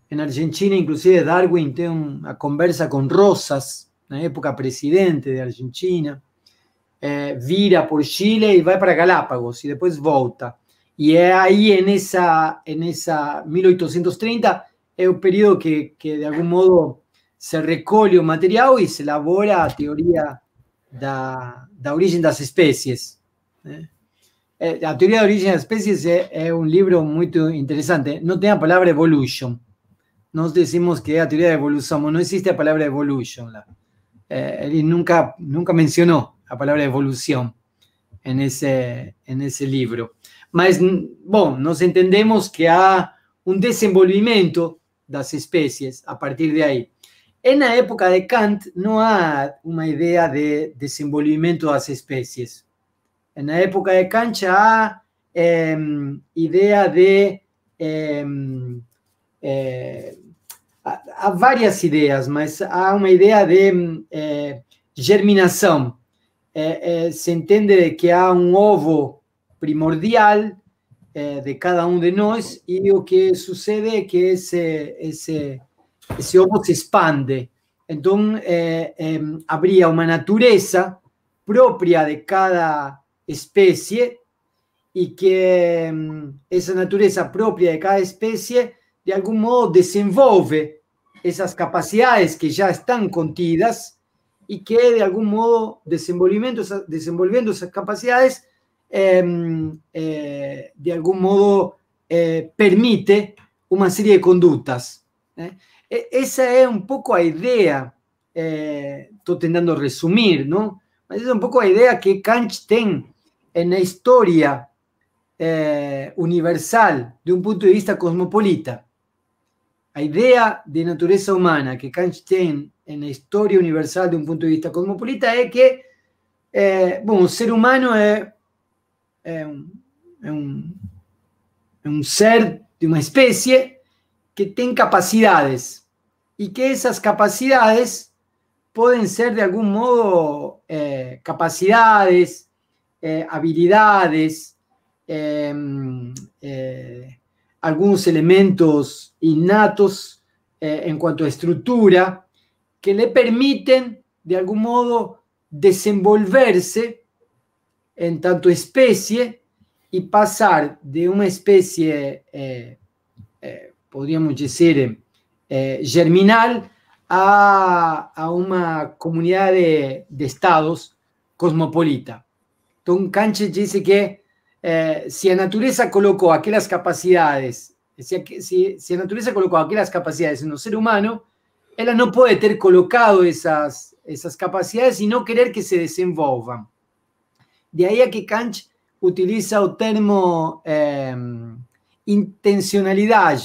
S2: En Argentina, inclusive, Darwin tiene una conversa con Rosas, en la época presidente de Argentina. Eh, vira por Chile y va para Galápagos Y después volta. Y eh, ahí en esa esa en 1830, Es un periodo que, que, de algún modo, se recoge un material Y se elabora la teoría De la origen de las especies ¿eh? La teoría de la origen de las especies Es un libro muy interesante No tiene la palabra evolution. Nos decimos que la teoría de evolución no existe la palabra evolution Él nunca, nunca mencionó. a palavra evolução en esse en ese livro Mas, bom, nós entendemos que há um desenvolvimento das espécies a partir de aí. E na época de Kant não há uma ideia de desenvolvimento das espécies. em na época de Kant há é, ideia de é, é, eh, há várias ideias, mas há uma ideia de eh, germinação Eh, eh, se entiende que hay un ovo primordial eh, de cada uno de nosotros y lo que sucede es que ese, ese, ese ovo se expande. Entonces, em, habría una naturaleza propia de cada especie y que em, esa naturaleza propia de cada especie de algún modo desenvolve esas capacidades que ya están contidas y que de algún modo desenvolviendo, esas, desenvolviendo esas capacidades, em, eh, de algún modo eh, permite una serie de conductas. ¿eh? E, esa es un poco la idea, estoy intentando resumir, ¿no? es un poco la idea que Kant tiene en la historia universal de un punto de vista cosmopolita. La idea de naturaleza humana que Kant tiene en la historia universal de un punto de vista cosmopolita es que eh, un ser humano es, un, ser de una especie que tiene capacidades y que esas capacidades pueden ser de algún modo eh, capacidades, eh, habilidades, em, algunos elementos innatos en cuanto a estructura, que le permiten de algún modo desenvolverse en tanto especie y pasar de una especie, eh, eh, podríamos decir, eh, germinal a, una comunidad de, estados cosmopolita. Tom Canche dice que si la naturaleza colocó aquellas capacidades, si, si, la naturaleza colocó aquellas capacidades en un ser humano, ella no puede tener colocado esas esas capacidades y no querer que se desenvolvan De ahí a que Kant utiliza el término em, intencionalidad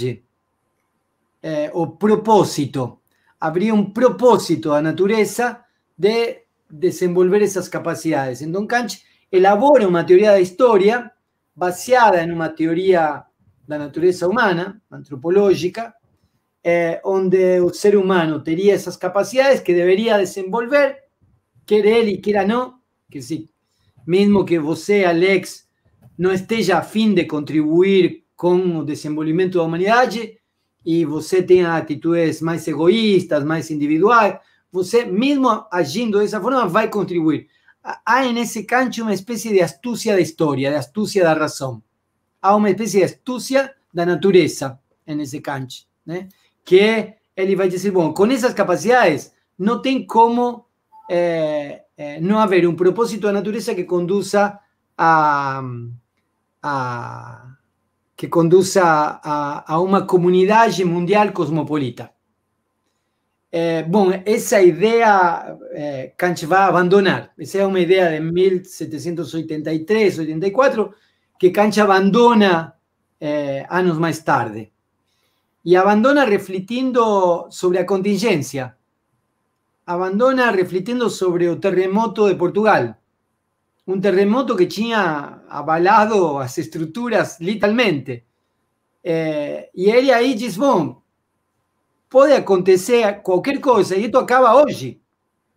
S2: eh, o propósito. Habría un propósito la naturaleza de desenvolver esas capacidades. Entonces Kant elabora una una teoría historia basada en una teoría de la naturaleza humana, antropológica, eh, donde onde el ser humano tenía esas capacidades que debería desenvolver, quiera él y quiera no, que sí, mismo que usted, Alex, no esté ya a fin de contribuir el desenvolvimiento de la humanidad y você tenga actitudes más egoístas, más individuales, usted mismo, agiendo de esa forma, va a contribuir. Hay en ese cancho una especie de astucia de historia, de astucia de razón. Hay una especie de de naturaleza naturaleza ese canto, né? ¿eh? que ele vai dizer: bom, con esas capacidades, no tem como eh, eh, no haber un propósito de natureza que conduza a, que conduza a, una comunidad mundial cosmopolita. Eh, bueno, bom, essa ideia va a abandonar. esa es una idea de 1783, 84, que Kant abandona años más tarde y abandona refletiendo sobre la contingencia, abandona refletiendo sobre el terremoto de Portugal, un terremoto que tenía avalado las estructuras literalmente. Eh, y él ahí dice, bueno, puede acontecer cualquier cosa y esto acaba hoy.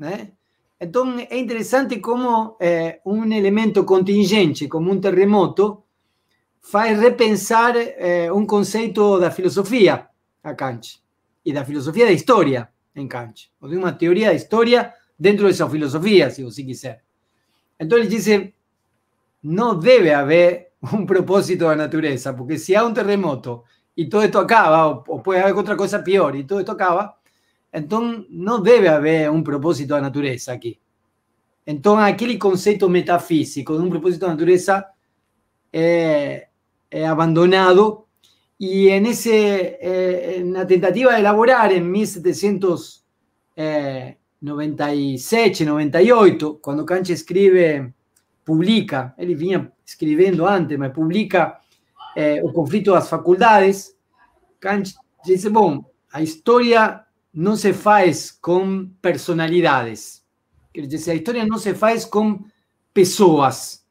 S2: ¿eh? Entonces es interesante cómo eh, un elemento contingente, como un terremoto, faz repensar eh, un concepto de la filosofía a Kant de la filosofía de historia en Kant, o de una teoría de historia dentro de esa si si quiser. quiere. Entonces, dice, no debe haber un propósito la naturaleza, porque si hay un terremoto y todo esto acaba, o puede haber otra cosa peor y todo esto acaba, entonces no debe haber un propósito la naturaleza aquí. Entonces, aquel concepto metafísico de un propósito de naturaleza naturaleza eh, eh, abandonado y en, ese, eh, en la tentativa de elaborar en 1797, 98, quando Canche escribe, publica, ele vinha escrevendo antes, mas publica eh, O Conflito das Faculdades, Canche diz, bom, a história não se faz com personalidades. Quer dizer, a história não se faz com pessoas,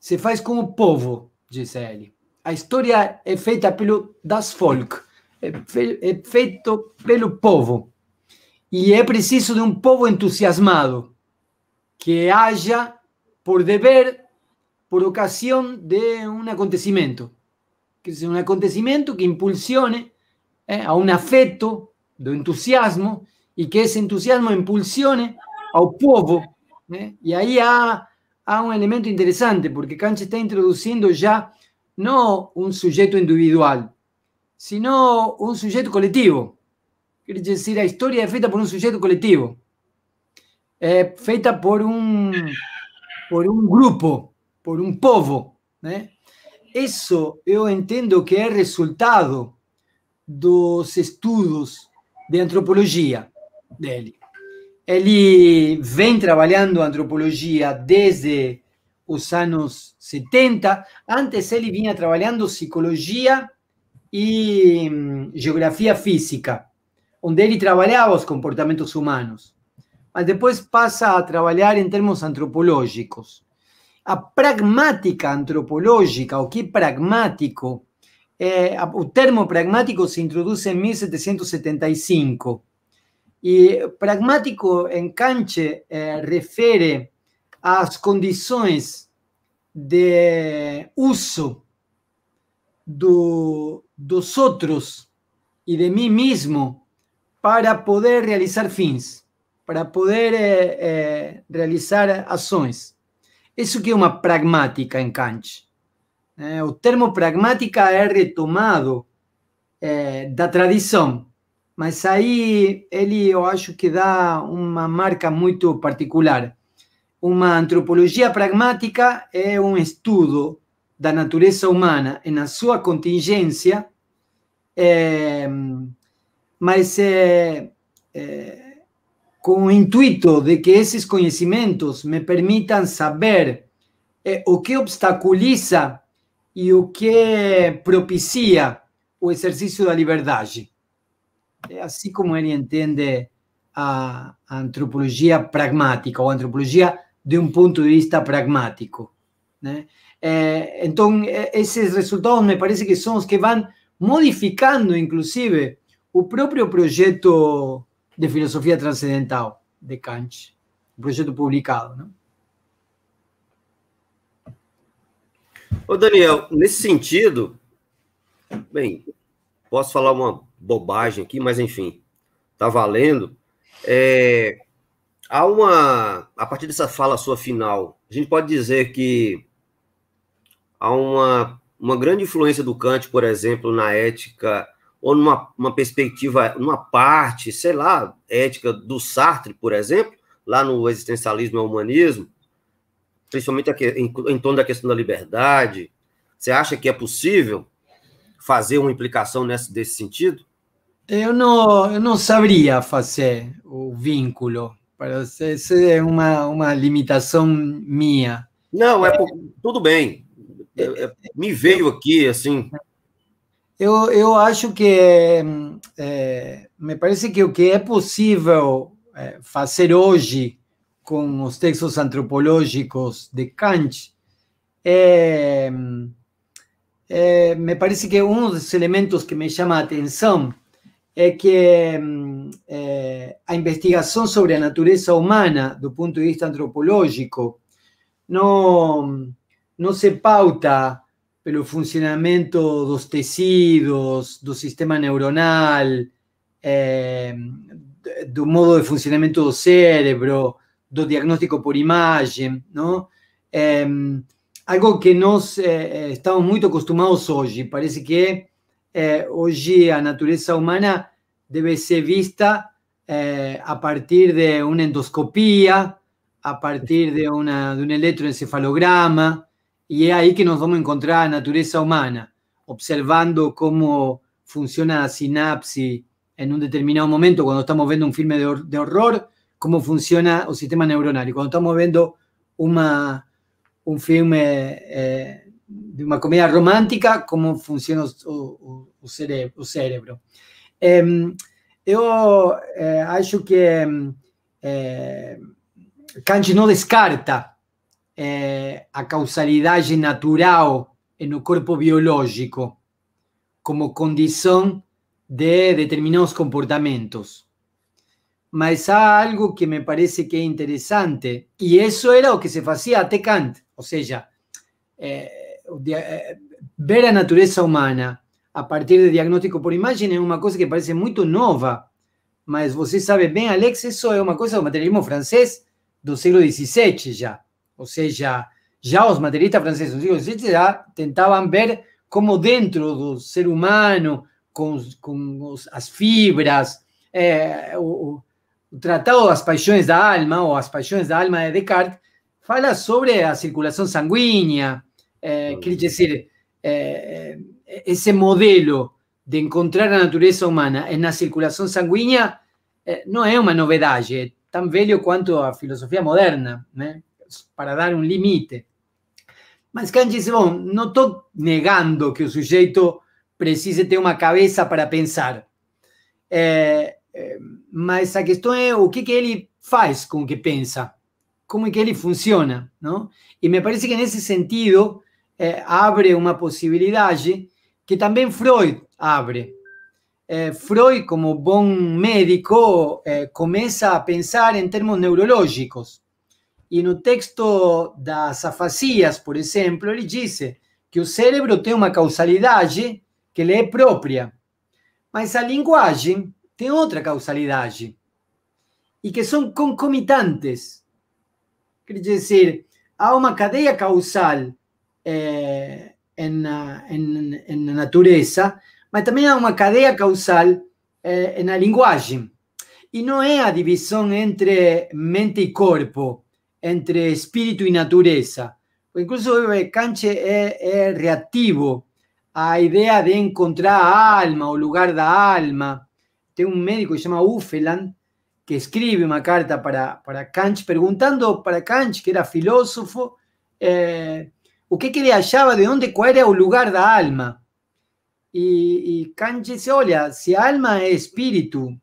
S2: se faz com o povo, diz ele. La historia es feita pelo das folk, es fe, feito pelo povo. y e es preciso de un povo entusiasmado, que haya por deber, por ocasión de un acontecimiento, Que sea un acontecimiento que impulsione eh, a un afecto de entusiasmo y que ese entusiasmo impulsione al povo. Eh. Y ahí aí un elemento interesante porque Kant está introduciendo ya no un sujeto individual, sino un sujeto colectivo. Quiere decir, a historia es feita por un sujeto colectivo, é feita por un, por un grupo, por un povo. Né? ¿eh? Isso eu entendo que é resultado dos estudos de antropologia dele. Ele vem trabalhando antropologia desde os anos 70. Antes ele vinha trabalhando psicologia e hum, geografia física, onde ele trabalhava os comportamentos humanos. Mas depois passa a trabalhar em termos antropológicos. A pragmática antropológica, o que pragmático, é, o termo pragmático se introduz em 1775. E pragmático, em Kant, é, refere as condições de uso do, dos outros e de mim mesmo para poder realizar fins, para poder é, é, realizar ações. Isso que é uma pragmática em Kant. É, o termo pragmática é retomado eh, da tradição, mas aí ele eu acho que dá uma marca muito particular. Uma antropologia pragmática é um estudo da natureza humana e na sua contingência, é, eh, mas é, é, eh, com o intuito de que esses conhecimentos me permitam saber eh, o que obstaculiza e o que propicia o exercício da liberdade. É assim como ele entende a, a antropologia pragmática ou a antropologia de um ponto de vista pragmático. Né? É, eh, então, esses resultados me parece que são os que vão modificando, inclusive, o próprio projeto de filosofia transcendental de Kant, o projeto publicado. Né?
S1: Ô Daniel, nesse sentido, bem, posso falar uma bobagem aqui, mas enfim, tá valendo. É, há uma. A partir dessa fala sua final, a gente pode dizer que há uma, uma grande influência do Kant, por exemplo, na ética, ou numa uma perspectiva, numa parte, sei lá, ética do Sartre, por exemplo, lá no existencialismo e humanismo, principalmente aqui, em, em torno da questão da liberdade. Você acha que é possível fazer uma implicação nesse, desse sentido?
S2: Eu não, eu não saberia fazer o vínculo Parece essa é uma, uma limitação minha.
S1: Não, é, é. por, tudo bem. É, é, me veio aqui, assim.
S2: Eu, eu acho que. É, é me parece que o que é possível fazer hoje com os textos antropológicos de Kant é, é, me parece que um dos elementos que me chama a atenção é que é, a investigação sobre a natureza humana, do ponto de vista antropológico, não, mm, não se pauta pelo funcionamento dos tecidos, do sistema neuronal, é, do modo de funcionamento do cérebro, do diagnóstico por imagem, não? É, eh, algo que nós estamos muito acostumados hoje, parece que eh, hoy la naturaleza humana debe ser vista eh, a partir de una endoscopía, a partir de, una, de un electroencefalograma, y es ahí que nos vamos a encontrar a naturaleza humana, observando cómo funciona la sinapsis en un determinado momento, cuando estamos viendo un filme de, horror, cómo funciona el sistema neuronal, y cuando estamos viendo una, un filme... Eh, de una comedia romántica, cómo funciona el cerebro em, yo eh, o acho que em, eh, Kant no descarta eh, a causalidad natural en el cuerpo biológico como condición de determinados comportamientos Mas hay algo que me parece que es interesante y eso era lo que se hacía até Kant, o sea Eh, ver a natureza humana a partir de diagnóstico por imagem é uma coisa que parece muito nova, mas você sabe bem, Alex, isso é uma coisa do materialismo francês do século XVII já. Ou seja, já os materialistas franceses do século XVII já tentavam ver como dentro do ser humano, com, com os, as fibras, é, o, o Tratado das Paixões da Alma, ou As Paixões da Alma de Descartes, fala sobre a circulação sanguínea, eh, quer dizer, esse eh, eh, modelo de encontrar a natureza humana na circulação sanguínea não é uma novidade, é tão velho quanto a filosofia moderna, né? para dar um limite. Mas Kant disse, bom, não estou negando que o sujeito precise ter uma cabeça para pensar, é, é, mas a questão é o que, que ele faz com o que pensa, como é que ele funciona, não? E me parece que nesse sentido é, abre uma possibilidade que também Freud abre. É, Freud, como bom médico, é, eh, começa a pensar em termos neurológicos. E no texto das afasias, por exemplo, ele diz que o cérebro tem uma causalidade que lhe é própria, mas a linguagem tem outra causalidade e que são concomitantes. Quer dizer, há uma cadeia causal eh, eh, en, en, en, la natureza, mas también hay una cadena causal eh, en la não Y no es la división entre mente y cuerpo, entre espíritu y naturaleza. Incluso Kant es, es reactivo a idea de encontrar alma, o lugar da alma. Tem um médico que se chama Ufeland, que escreve uma carta para, para Kant, perguntando para Kant, que era filósofo, eh, o qué que hallaba, de dónde, cuál era lugar da alma. y y Kant si si alma es espíritu,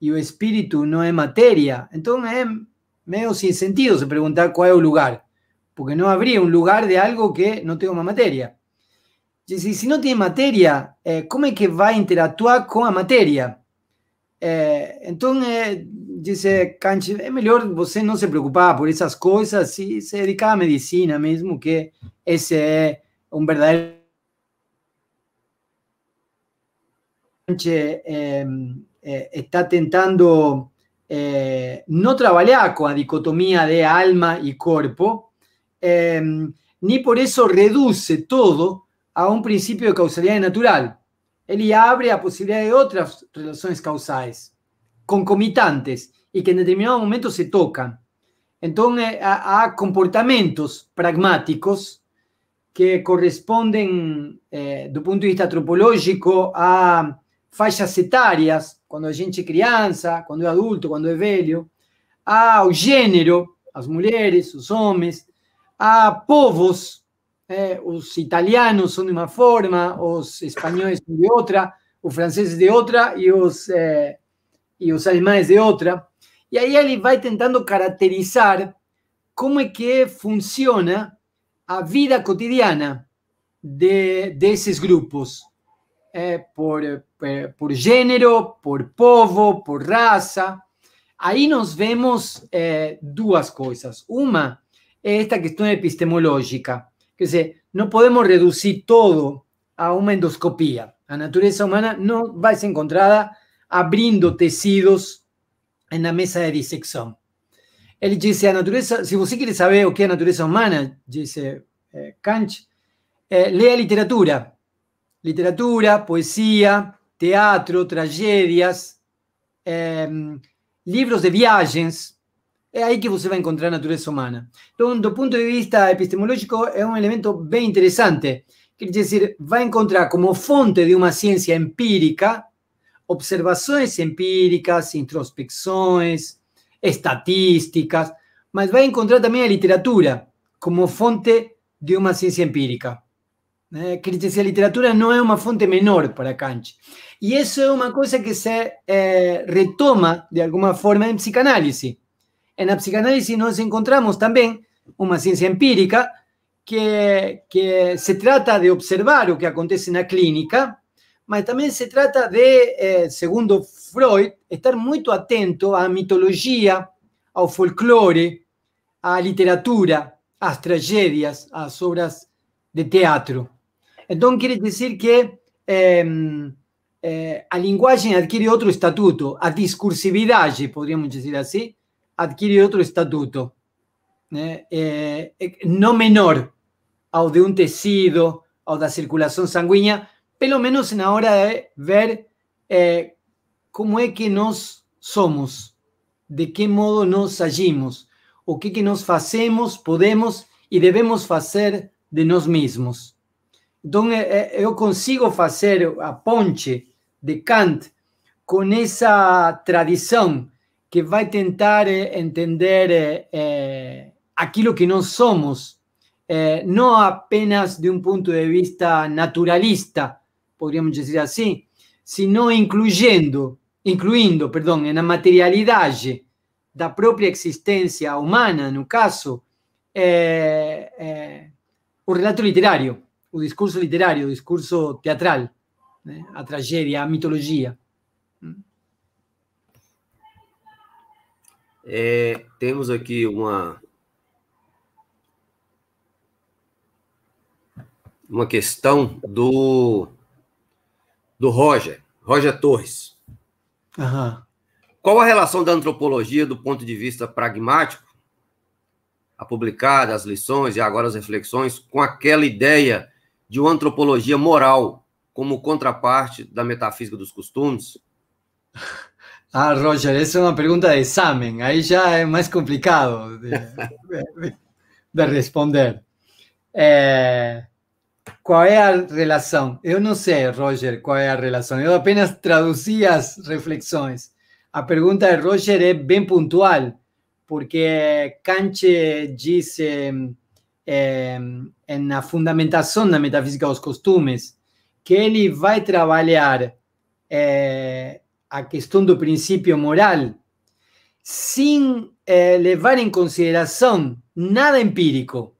S2: y el espíritu no es materia, entonces es medio sin sentido se preguntar cuál es el lugar, porque no habría un lugar de algo que no tenga Y materia, si si tiene tiene materia, eh, ¿cómo es que va a interactuar con la materia?, eh, entonces dice é, es mejor que melhor você se preocupaba por esas cosas y se dedicar a medicina, mismo, que ese es un verdadero... é, em, eh, está tentando eh, no trabajar con la dicotomía de alma y cuerpo, em, ni por eso reduce todo a un principio de causalidad natural. ele abre a possibilidade de outras relações causais concomitantes e que em determinado momento se tocam. Então, há, comportamentos pragmáticos que correspondem, eh, do ponto de vista antropológico, a faixas etárias, quando a gente é criança, quando é adulto, quando é velho, ao gênero, as mulheres, os homens, a povos, eh, os italianos são de uma forma, os espanhóis são de outra, os franceses de outra e os, é, eh, e os alemães de outra. E aí ele vai tentando caracterizar como é que funciona a vida cotidiana de, desses grupos, é, por, por gênero, por povo, por raça. Aí nós vemos é, duas coisas. Uma é esta questão epistemológica, que se, no podemos reducir todo a una endoscopía. La naturaleza humana no va a ser encontrada abriendo tecidos en la mesa de disección. Él dice, naturaleza, si usted quiere saber qué es la naturaleza humana, dice eh, Kant, eh, lea literatura. Literatura, poesía, teatro, tragedias, eh, libros de viajes, es ahí que va a encontrar naturaleza naturaleza humana. Desde punto punto de vista epistemológico, es un elemento interesante. quiere decir, va a encontrar como fuente de una ciencia empírica observaciones empíricas, introspecciones, estatísticas, va a encontrar también la literatura como fuente de una ciencia empírica. Eh, quiere decir, la literatura no es una fuente menor para Kant. Y eso es una cosa que se eh, retoma, de alguna forma, en psicanálisis. En la psicanálisis nos encontramos también una ciencia empírica que, que se trata de observar lo que acontece en la clínica, mas também se trata de, eh, segundo Freud, estar muito atento à mitologia, ao folclore, à literatura, às tragédias, às obras de teatro. Então, quer dizer que eh, eh, a linguagem adquire outro estatuto, a discursividade, poderíamos dizer assim, adquire outro estatuto, né? é, não menor ao de um tecido, ao da circulação sanguínea, pelo menos na hora de ver é, como é que nós somos, de que modo nós agimos, o que, que nós fazemos, podemos e devemos fazer de nós mesmos. Então, eh, eh, é, eu consigo fazer a ponte de Kant com essa tradição que va a intentar eh, entender eh, eh, aquello que no somos, no apenas de un punto de vista naturalista, podríamos decir así, sino incluyendo, en la materialidad de la propia existencia humana, en un caso, el relato literario, o discurso literario, discurso teatral, la tragedia, tragedia mitología.
S1: É, temos aqui uma uma questão do do Roger, Roger Torres. Uhum. Qual a relação da antropologia do ponto de vista pragmático, a publicada, as lições e agora as reflexões, com aquela ideia de uma antropologia moral como contraparte da metafísica dos costumes?
S2: Ah, Roger, essa é uma pergunta de examen, aí já é mais complicado de, de, de responder. É, eh, qual é a relação? Eu não sei, Roger, qual é a relação. Eu apenas traduzi as reflexões. A pergunta de Roger é bem pontual, porque Kant diz é, eh, é, na fundamentação da metafísica dos costumes que ele vai trabalhar é, eh, a cuestión del principio moral, sin eh, en consideración nada empírico,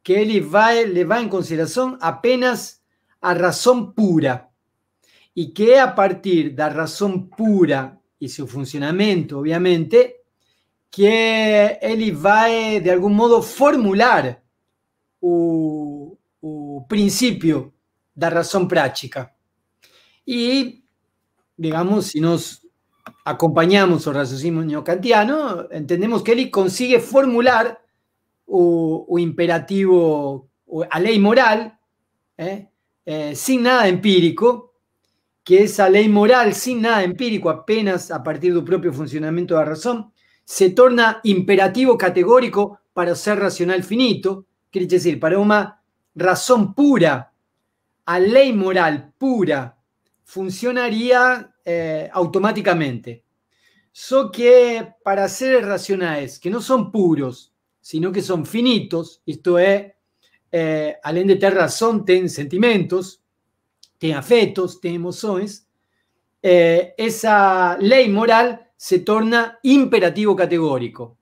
S2: que él va le va en consideración apenas a razón pura, y que a partir de la razón pura y su funcionamiento, obviamente, que él va, eh, de algún modo, formular el principio de la razón práctica. Y, digamos, si nos acompañamos al raciocinio neocantiano, entendemos que él consigue formular un imperativo o a ley moral ¿eh? Eh, sin nada empírico, que esa ley moral sin nada empírico, apenas a partir del propio funcionamiento de la razón, se torna imperativo categórico para ser racional finito, quiere decir, para una razón pura, a ley moral pura funcionaría eh, automáticamente. So que para seres racionales que no son puros, sino que son finitos, esto es, eh, além de tener razón, tienen sentimientos, tienen afectos, tienen emociones, eh, esa ley moral se torna imperativo categórico.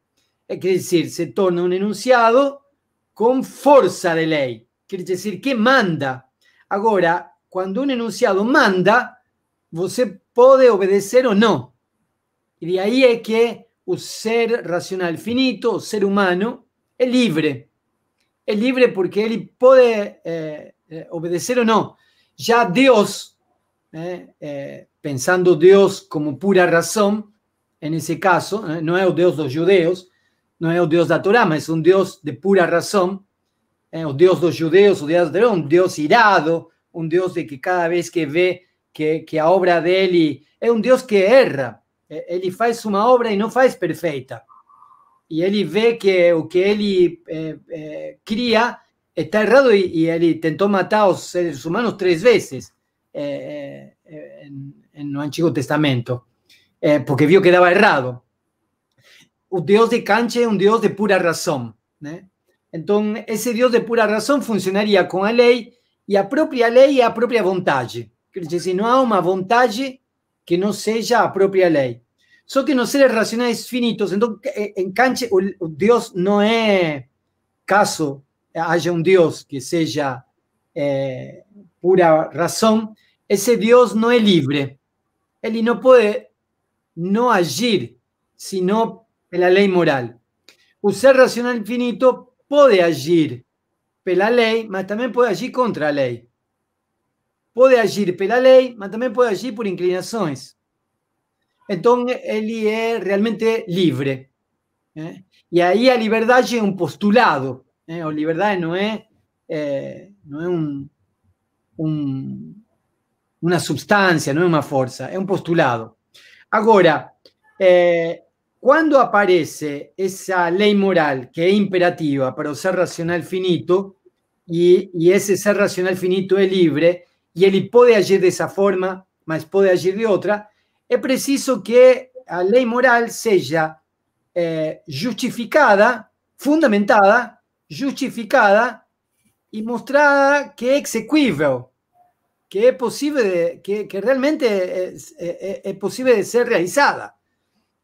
S2: Es decir, se torna un enunciado con fuerza de ley. Quiere decir que manda. Ahora, cuando un enunciado manda, ¿usted puede obedecer o no? Y de ahí es que el ser racional finito, el ser humano, es libre. Es libre porque él puede eh, eh, obedecer o no. Ya Dios, eh, pensando Dios como pura razón, en ese caso, no es Dios de los judeos, no es el Dios de la Torá, es un Dios de pura razón, eh, Dios los de los o Dios Dios un irado, um Deus de que cada vez que vê que, que a obra dele é um Deus que erra, ele faz uma obra e não faz perfeita. E ele vê que o que ele eh, eh, é, cria está errado e, ele tentou matar os seres humanos três vezes eh, no Antigo Testamento, porque viu que dava errado. O Deus de cancha, é um Deus de pura razão, Então, esse Deus de pura razão funcionaria com a lei Y e a propia ley y a propia voluntad. Quer si no hay una voluntad que no sea a propia ley. Só que no seres racionales finitos, entonces en Kant, o, no no caso haya un um Dios que sea pura razón. Ese Dios no es libre. Él no puede no agir en la ley moral. un ser racional finito puede agir la ley, mas también puede allí contra la ley. Puede agir la ley, mas también puede agir por inclinaciones. Entonces, él es realmente libre. Y ahí la libertad libertad un un postulado. o libertad no es una sustancia, no es una fuerza, es un postulado. Ahora, cuando eh, aparece esa ley moral que es imperativa para ser racional finito, y ese ser racional finito es libre, y él puede agir esa forma, más puede agir de otra, es preciso que la ley moral sea eh, justificada, fundamentada, justificada y mostrada que es que es posible que, realmente es posible de ser realizada.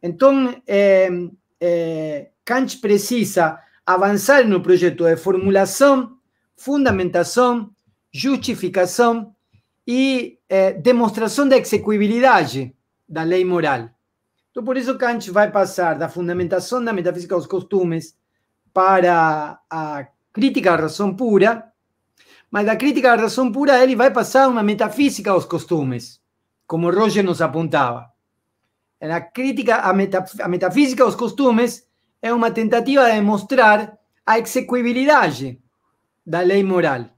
S2: entonces eh, eh, Kant precisa avanzar en un proyecto de formulación, fundamentação, justificação e eh, é, demonstração da execuibilidade da lei moral. Então, por isso, Kant vai passar da fundamentação da metafísica aos costumes para a crítica à razão pura, mas da crítica à razão pura ele vai passar uma metafísica aos costumes, como Roger nos apontava. A crítica à, metaf metafísica aos costumes é uma tentativa de demonstrar a execuibilidade la ley moral.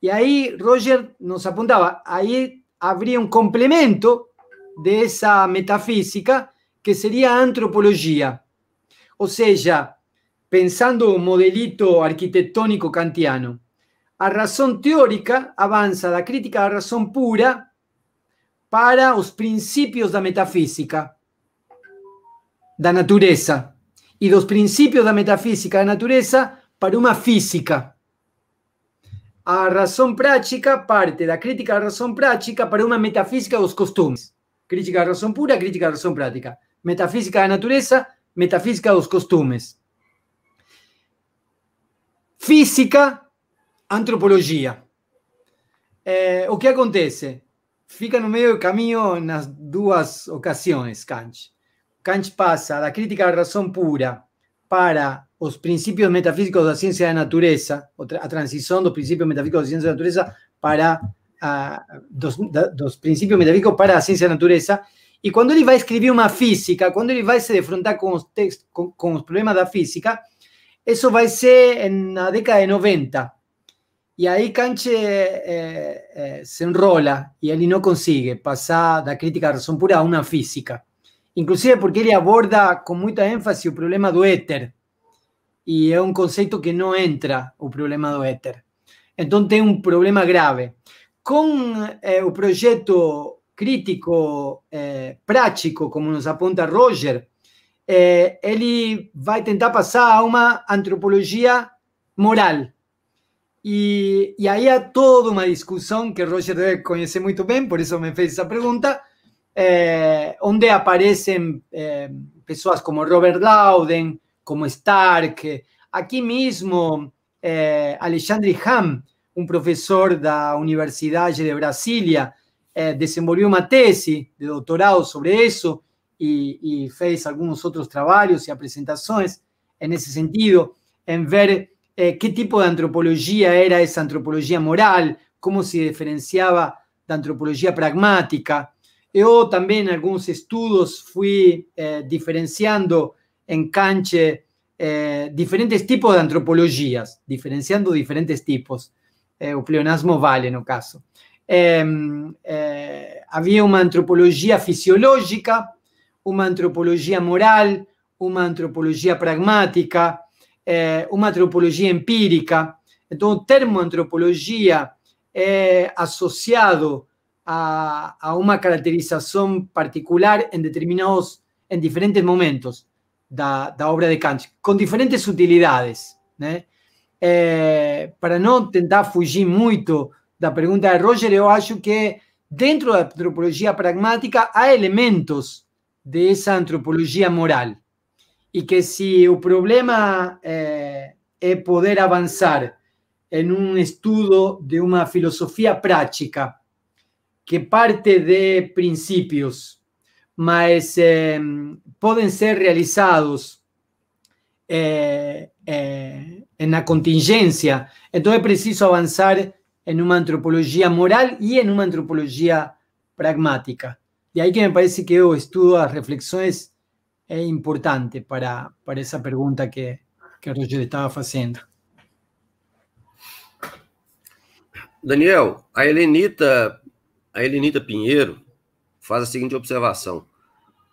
S2: Y ahí Roger nos apuntaba, ahí habría un complemento de esa metafísica que sería antropología. O sea, pensando un modelito arquitectónico kantiano, a razón teórica avanza la crítica la razón pura para los principios de la metafísica de la naturaleza y los principios de la metafísica de la naturaleza para una física. a razão prática parte da crítica à razão prática para uma metafísica dos costumes. Crítica à razão pura, crítica à razão prática. Metafísica da natureza, metafísica dos costumes. Física, antropologia. É, o que acontece? Fica no meio do caminho nas duas ocasiões, Kant. Kant passa da crítica à razão pura para los principios metafísicos de la ciencia naturaleza a naturaleza, dos principios metafísicos los principios metafísicos de para ciencia dos, la naturaleza para ah, metafísicos para de la naturaleza, y cuando él va a escribir una física, él él a se defrontar con los textos, con la los problemas la física, va a ser en la década de 90. y ahí canche eh, eh, se enrola él no consigue pasar de la crítica de razón pura a una física. Inclusive porque él aborda con mucha énfasis el problema del éter, e é um conceito que não entra o problema do éter. Então tem um problema grave. Com eh, o projeto crítico eh, prático, como nos aponta Roger, eh, ele vai tentar passar a uma antropologia moral. E, e aí há toda uma discussão que Roger deve conhecer muito bem, por isso me fez essa pergunta, eh, onde aparecem eh, pessoas como Robert Lauden, como Stark. aquí mismo eh, Alexandre Ham, profesor de la Universidad de Brasilia, eh, una tesis de doctorado sobre eso y hizo algunos otros trabajos y presentaciones en ese sentido, en ver eh, qué tipo de antropología era esa antropología moral, cómo se diferenciaba de antropología pragmática. Yo también en algunos estudios fui eh, diferenciando encanche eh, diferentes tipos de antropologias, diferenciando diferentes tipos. Eh, o pleonasmo vale, no caso. Eh, havia uma antropologia fisiológica, uma antropologia moral, uma antropologia pragmática, eh, uma antropologia empírica. Então, o termo antropologia é associado a, a uma caracterização particular em determinados, em diferentes momentos da, da obra de Kant, com diferentes utilidades, né? É, para não tentar fugir muito da pergunta de Roger, eu acho que dentro da antropologia pragmática há elementos dessa antropologia moral e que se o problema é, é poder avançar em um estudo de uma filosofia prática que parte de princípios, mas é, podem ser realizados eh, eh, na contingência, então é preciso avançar em uma antropologia moral e em uma antropologia pragmática. De aí que me parece que o estudo das reflexões é eh, importante para, para essa pergunta que, que Roger estava fazendo.
S1: Daniel, a Helenita, a Helenita Pinheiro faz a seguinte observação.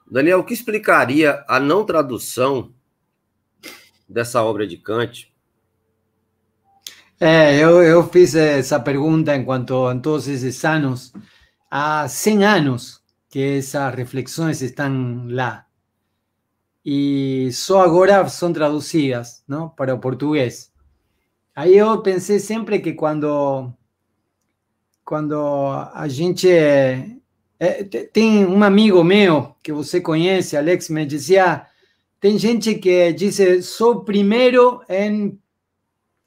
S1: Daniel, o que explicaria a não tradução dessa obra de Kant?
S2: É, eu, eu fiz essa pergunta enquanto em todos esses anos, há 100 anos que essas reflexões estão lá e só agora são traduzidas, não, para o português. Aí eu pensei sempre que quando quando a gente é, tem um amigo meu que você conhece, Alex, me dizia: tem gente que diz, sou primeiro em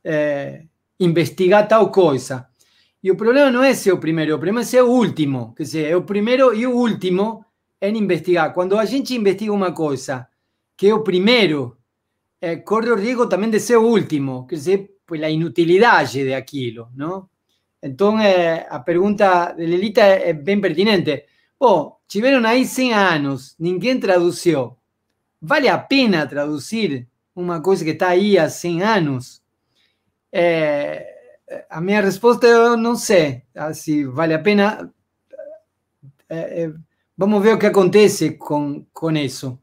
S2: é, investigar tal coisa. E o problema não é ser o primeiro, o problema é ser o último. Quer dizer, é o primeiro e o último em investigar. Quando a gente investiga uma coisa que é o primeiro, é, corre o risco também de ser o último, quer dizer, pela inutilidade daquilo, não? então a pergunta de Lelita é bem pertinente. Pô, tiveram aí 100 anos, ninguém traduziu. Vale a pena traduzir uma coisa que está aí há 100 anos? a eh, minha resposta eu não sei se vale eh, a pena. vamos ver o que acontece com, com isso.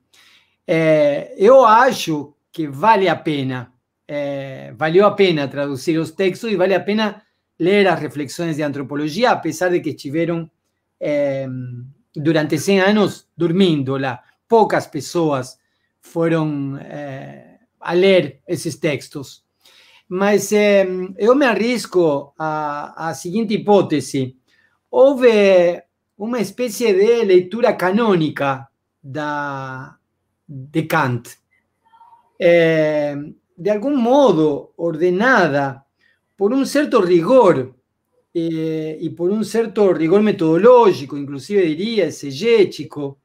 S2: eu acho que vale a pena, valeu a pena traduzir os textos e vale a pena leer las reflexiones de antropología, a pesar de que estuvieron em, durante 100 años durmiéndola. Pocas personas fueron eh, a leer esos textos. Mas em, yo me arrisco a la siguiente hipótesis. Hubo una especie de lectura canónica de Kant, em, de algún modo ordenada por un cierto rigor eh, y por un cierto rigor metodológico, inclusive diría el chico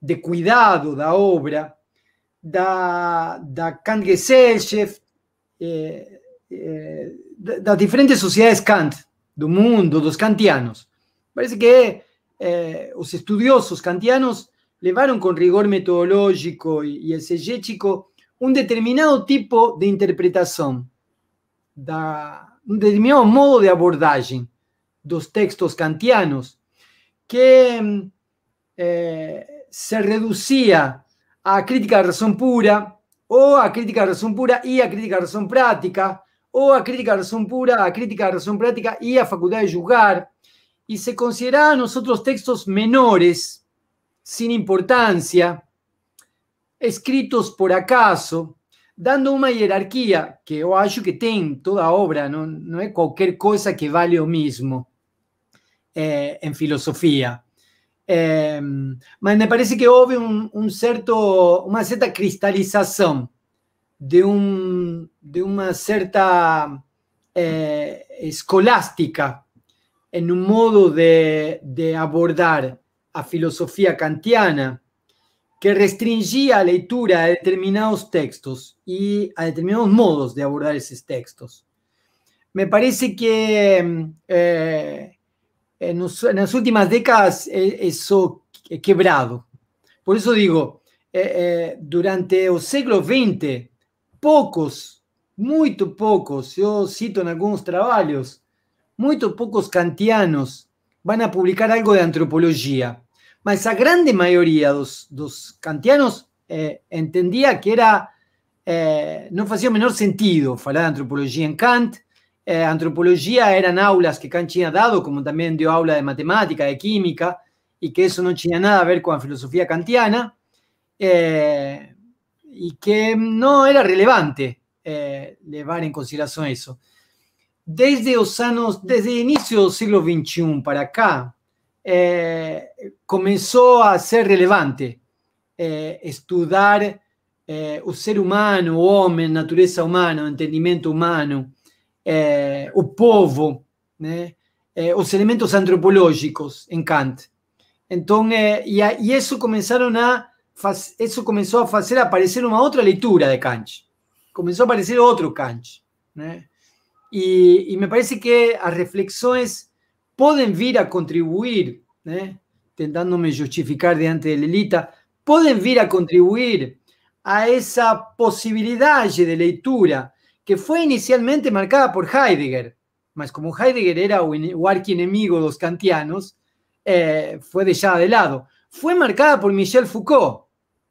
S2: de cuidado de la obra, da, da Kant Gesellschaft, eh, eh, diferentes sociedades Kant del mundo, los kantianos. Parece que los eh, estudiosos kantianos llevaron con rigor metodológico y, el chico un determinado tipo de interpretación da, um determinado modo de abordagem dos textos kantianos que eh, se reduzia à crítica da razão pura, ou à crítica da razão pura e à crítica da razão prática, ou à crítica da razão pura, à crítica da razão prática e à faculdade de julgar, e se consideravam os outros textos menores, sem importância, escritos por acaso, dando una jerarquía que oh, yo acho que tiene toda obra, no es cualquier cosa que vale lo mismo eh, en filosofía em, me parece que hubo una cierta cristalización certa de, una de certa eh, escolástica en un modo de, abordar a filosofía kantiana que restringía la lectura a determinados textos y a determinados modos de abordar esos textos. Me parece que mm, eh, en, las últimas décadas e, eso ha quebrado. Por eso digo, eh, eh, durante el siglo XX, pocos, muy pocos, yo cito en algunos trabajos, muy pocos kantianos van a publicar algo de antropología mas la grande mayoría de los kantianos eh, entendía que era eh, no menor sentido hablar de antropología en Kant. Eh, antropología eran aulas que Kant había dado, como también dio aula de matemática, de química, y que eso no tenía nada a ver con la filosofía kantiana, eh, y que no era relevante llevar en consideración eso. Desde los desde el inicio del siglo XXI para acá, Eh, começou a ser relevante eh, estudar eh, o ser humano, o homem, natureza humana, o entendimento humano, o povo, né? os elementos antropológicos em Kant. Então, e, a, e isso começaram a faz, isso começou a fazer aparecer uma outra leitura de Kant. Começou a aparecer outro Kant, né? E, e, me parece que as reflexões Pueden venir a contribuir, ¿eh? intentándome justificar delante de Lelita, pueden venir a contribuir a esa posibilidad de lectura que fue inicialmente marcada por Heidegger, más como Heidegger era enemigo de los kantianos, eh, fue fue de lado. Fue marcada por Michel Foucault,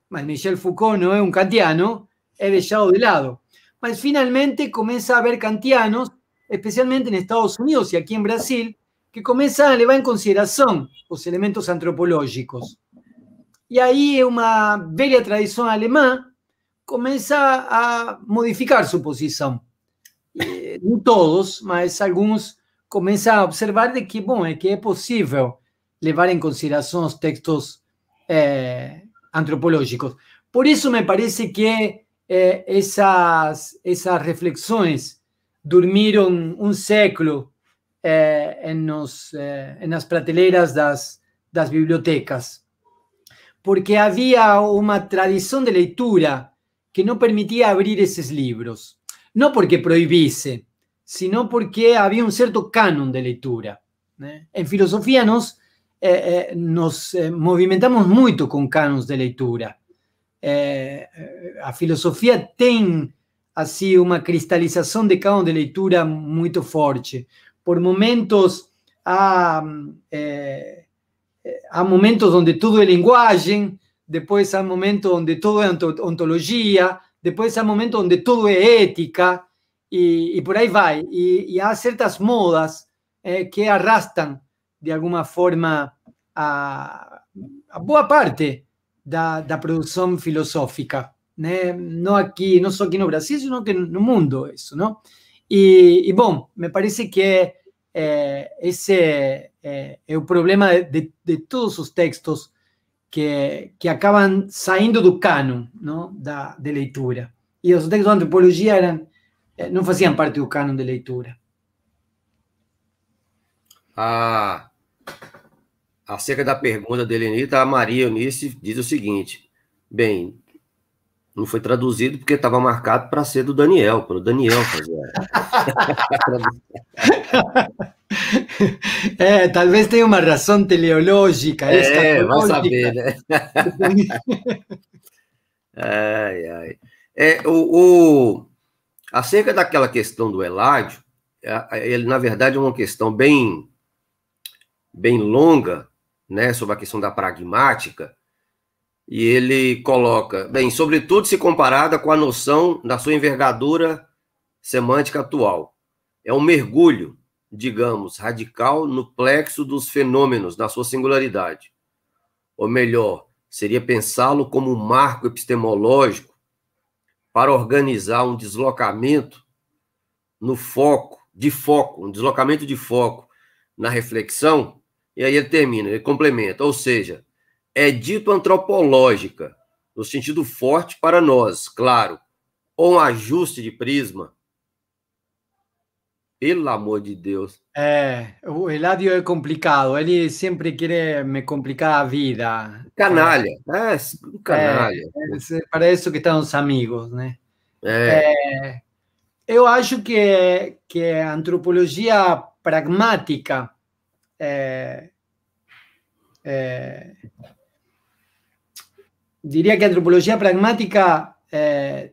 S2: más Michel Foucault no es un kantiano, es dejado de lado. Más finalmente comienza a haber kantianos, especialmente en Estados Unidos y aquí en Brasil, que começa a levar em consideração os elementos antropológicos. E aí uma velha tradição alemã começa a modificar sua posição. Eh, não todos, mas alguns começam a observar de que, bom, é que é possível levar em consideração os textos é, antropológicos. Por isso me parece que é, eh, essas, essas reflexões dormiram um século é, eh, nos, é, eh, nas prateleiras das, das bibliotecas, porque havia uma tradição de leitura que não permitia abrir esses livros. Não porque proibisse, sino porque havia um certo cânon de leitura. Né? ¿eh? Em filosofia, nós é, nos movimentamos muito com cânones de leitura. a filosofia tem assim uma cristalização de cânon de leitura muito forte por momentos há, é, há momentos onde tudo é linguagem, depois há momentos onde tudo é ontologia, depois há momentos onde tudo é ética, e, e por aí vai. E, e há certas modas é, que arrastam, de alguma forma, a, a boa parte da, da produção filosófica. Né? Não aqui, não só aqui no Brasil, senão que no mundo, isso, não? E, e bom, me parece que é, é esse é, é, é o problema de, de, todos os textos que, que acabam saindo do cânon não? Da, de leitura. E os textos da antropologia eram, eh, não faziam parte do cânon de leitura.
S1: Ah, acerca da pergunta de Helenita, a Maria Eunice diz o seguinte: Bem, não foi traduzido porque estava marcado para ser do Daniel, para o Daniel fazer. é, talvez tenha uma razão
S2: teleológica. É, vai saber, né?
S1: ai, ai. É, o, o, acerca daquela questão do Eládio, é, é, ele, na verdade, é uma questão bem, bem longa, né, sobre a questão da pragmática, e ele coloca, bem, sobretudo se comparada com a noção da sua envergadura semântica atual. É um mergulho, digamos, radical no plexo dos fenômenos, na sua singularidade. Ou melhor, seria pensá-lo como um marco epistemológico para organizar um deslocamento no foco, de foco, um deslocamento de foco na reflexão. E aí ele termina, ele complementa, ou seja, é dito antropológica, no sentido forte para nós, claro, ou um ajuste de prisma. Pelo amor de Deus.
S2: É, o Eladio é complicado, ele sempre quer me complicar a vida. Canalha, é,
S1: um é, canalha.
S2: É, é, para isso que estão os amigos, né?
S1: É. é.
S2: eu acho que, que a antropologia pragmática é, é, diria que a antropologia pragmática é, eh,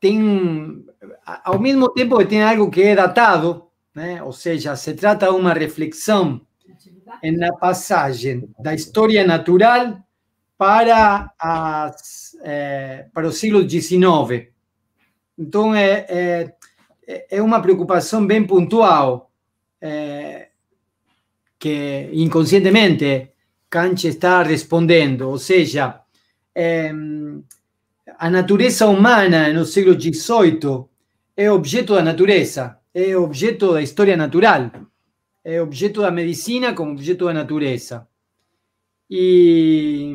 S2: tem, ao mesmo tempo que tem algo que é datado, né? ou seja, se trata de uma reflexão na passagem da história natural para, as, é, para o século XIX. Então, é, é, é uma preocupação bem pontual, é, eh, que inconscientemente Kant está respondendo, ou seja, é, a natureza humana no século XVIII é objeto da natureza, é objeto da história natural, é objeto da medicina como objeto da natureza. E,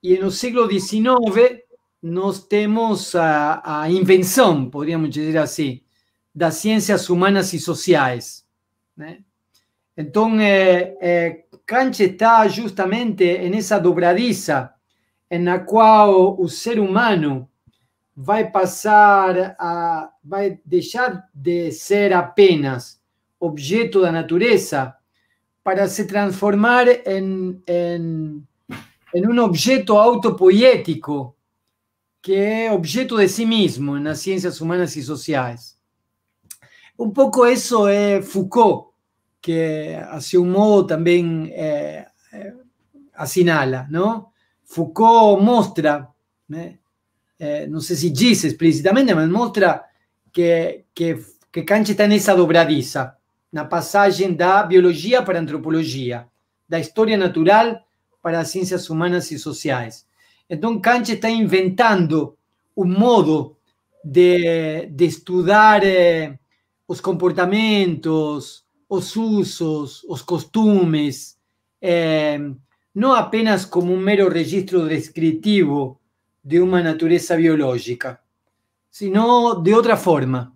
S2: e no século XIX nós temos a, a invenção, poderíamos dizer assim, das ciências humanas e sociais. Né? Então, é, é, Kant está justamente nessa dobradiça na qual o ser humano vai passar a vai deixar de ser apenas objeto da natureza para se transformar em, em, em um objeto autopoético que é objeto de si mesmo nas ciências humanas e sociais. Um pouco isso é Foucault, que a seu modo também é, eh, eh, assinala, não? Foucault mostra, né, é, não sei se diz explicitamente, mas mostra que, que, que Kant está nessa dobradiça, na passagem da biologia para a antropologia, da história natural para as ciências humanas e sociais. Então, Kant está inventando um modo de, de estudar eh, os comportamentos, os usos, os costumes, eh, no apenas como un mero registro descriptivo de una naturaleza biológica, sino de otra forma.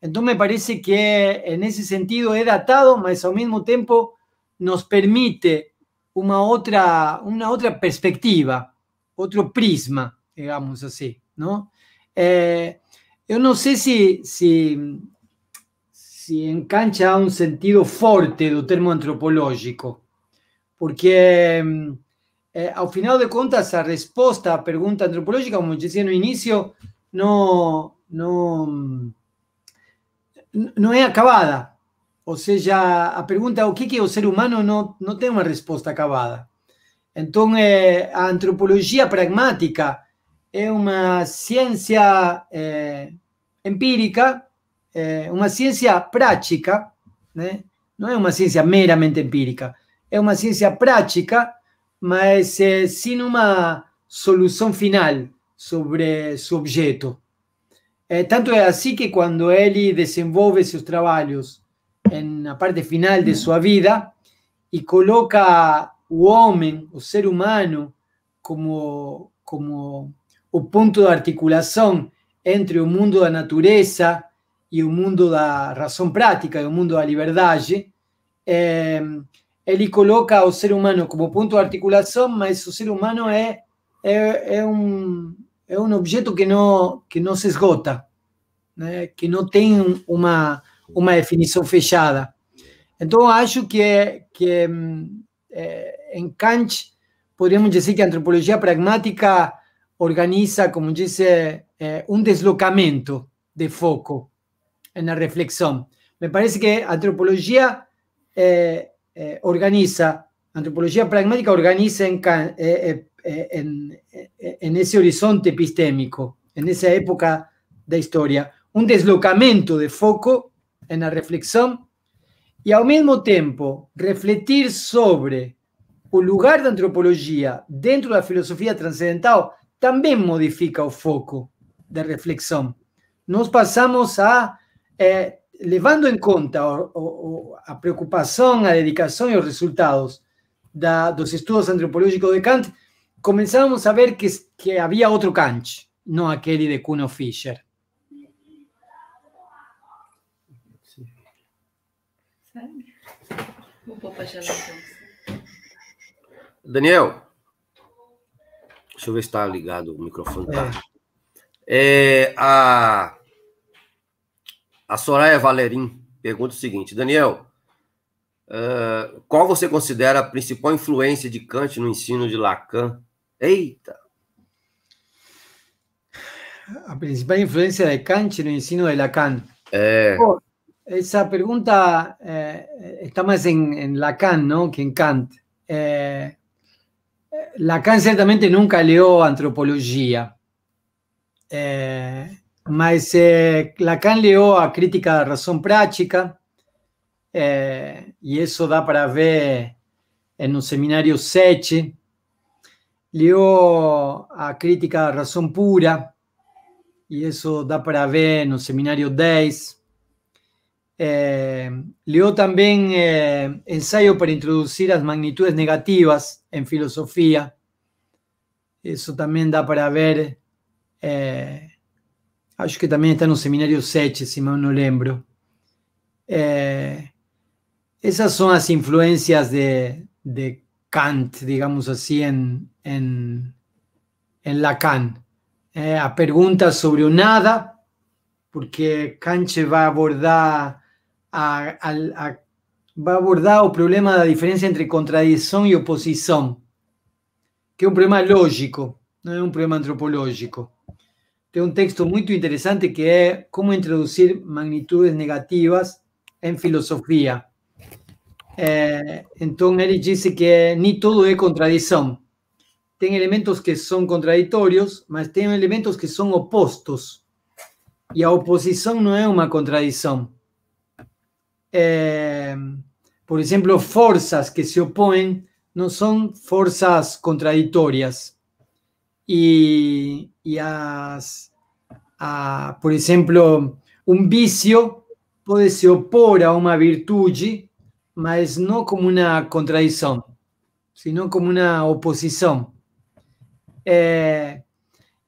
S2: Entonces me parece que en ese sentido es datado, mas al mismo tiempo nos permite una otra, una otra perspectiva, otro prisma, digamos así, ¿no? Eh, yo no sé si, si, si engancha a un sentido fuerte del termo antropológico, porque mm, eh, al final de respuesta a la pregunta antropológica, como en no inicio, no no mm, no es acabada. O sea, la pregunta o que es ser humano no tiene una respuesta acabada. Entonces, la antropología pragmática es una ciencia eh, empírica, eh, una ciencia práctica, no es una ciencia meramente empírica. é uma ciência prática, mas é, sem uma solução final sobre seu objeto. É, tanto é assim que quando ele desenvolve seus trabalhos na parte final de sua vida e coloca o homem, o ser humano, como, como o ponto de articulação entre o mundo da natureza e o mundo da razão prática, e o mundo da liberdade, eh, é, ele coloca o ser humano como ponto de articulação, mas o ser humano é, é, é, um, é um objeto que não, que não se esgota, né? que não tem uma, uma definição fechada. Então, acho que, é, que é, é em Kant, podemos dizer que a antropologia pragmática organiza, como disse, é, é um deslocamento de foco na reflexão. Me parece que a antropologia é, Eh, organiza, antropología pragmática organiza eh, eh, en, ese horizonte epistémico, en esa época de historia, un deslocamiento de foco en la reflexión y al mismo tiempo refletir sobre un lugar de antropología dentro de la filosofía trascendental, también modifica el foco de reflexión. Nos pasamos a levando em conta o, o, a preocupação, a dedicação e os resultados da, dos estudos antropológicos de Kant, começamos a ver que, que havia outro Kant, não aquele de Kuno Fischer.
S1: Daniel, deixa eu ver se está ligado o microfone. Tá? É. é, a a Soraya Valerim pergunta o seguinte: Daniel, uh, qual você considera a principal influência de Kant no ensino de Lacan? Eita!
S2: A principal influência de Kant no ensino de Lacan. É. essa pergunta eh, eh, está mais em, em, Lacan, não? Que em Kant. Eh, Lacan certamente nunca leu antropologia. Mas Lacan leu a crítica de razón prática, eh, y eso dá para ver en el seminario 7. Leu a crítica la razón pura, y eso da para ver en el seminario 10. Eh, leu también eh, ensayo para introducir las Magnitudes Negativas en filosofía eso también da para ver. Eh, acho que también está los seminarios 7, si mal no lembro. Esas son son las influencias de, Kant, digamos así, en en Lacan. a preguntas sobre o nada, porque Kant va abordar a, a, a, abordar el problema la diferencia entre contradicción y e oposición, que es un um problema lógico, no es un um problema antropológico. tem um texto muito interessante que é Como Introduzir Magnitudes Negativas em Filosofia. É, eh, então, ele disse que nem tudo é contradição. Tem elementos que são contraditórios, mas tem elementos que são opostos. E a oposição não é uma contradição. É, eh, por exemplo, forças que se opõem não são forças contraditórias y, por ejemplo, un vicio puede se opor a una virtud, pero no como una contradicción, sino como una oposición. Eh,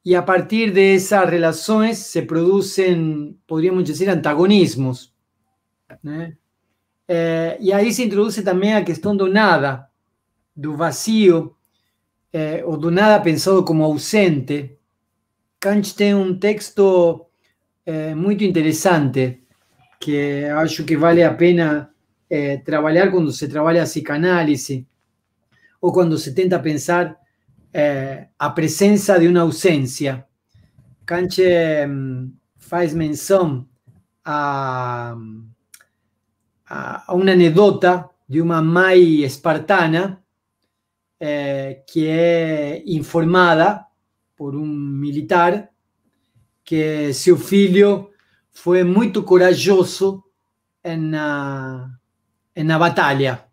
S2: y a partir de esas relaciones se producen, podríamos decir, antagonismos. ¿eh? Eh, y ahí se introduce también la cuestión do nada, del vacío, é, eh, ou do nada pensado como ausente, Kant tem um texto eh, muito interessante que acho que vale a pena eh, trabalhar quando se trabalha a psicanálise ou quando se tenta pensar a presença de uma ausência. Kant faz menção a, a, a uma anedota de uma mãe espartana é, que é informada por um militar que seu filho foi muito corajoso na, na batalha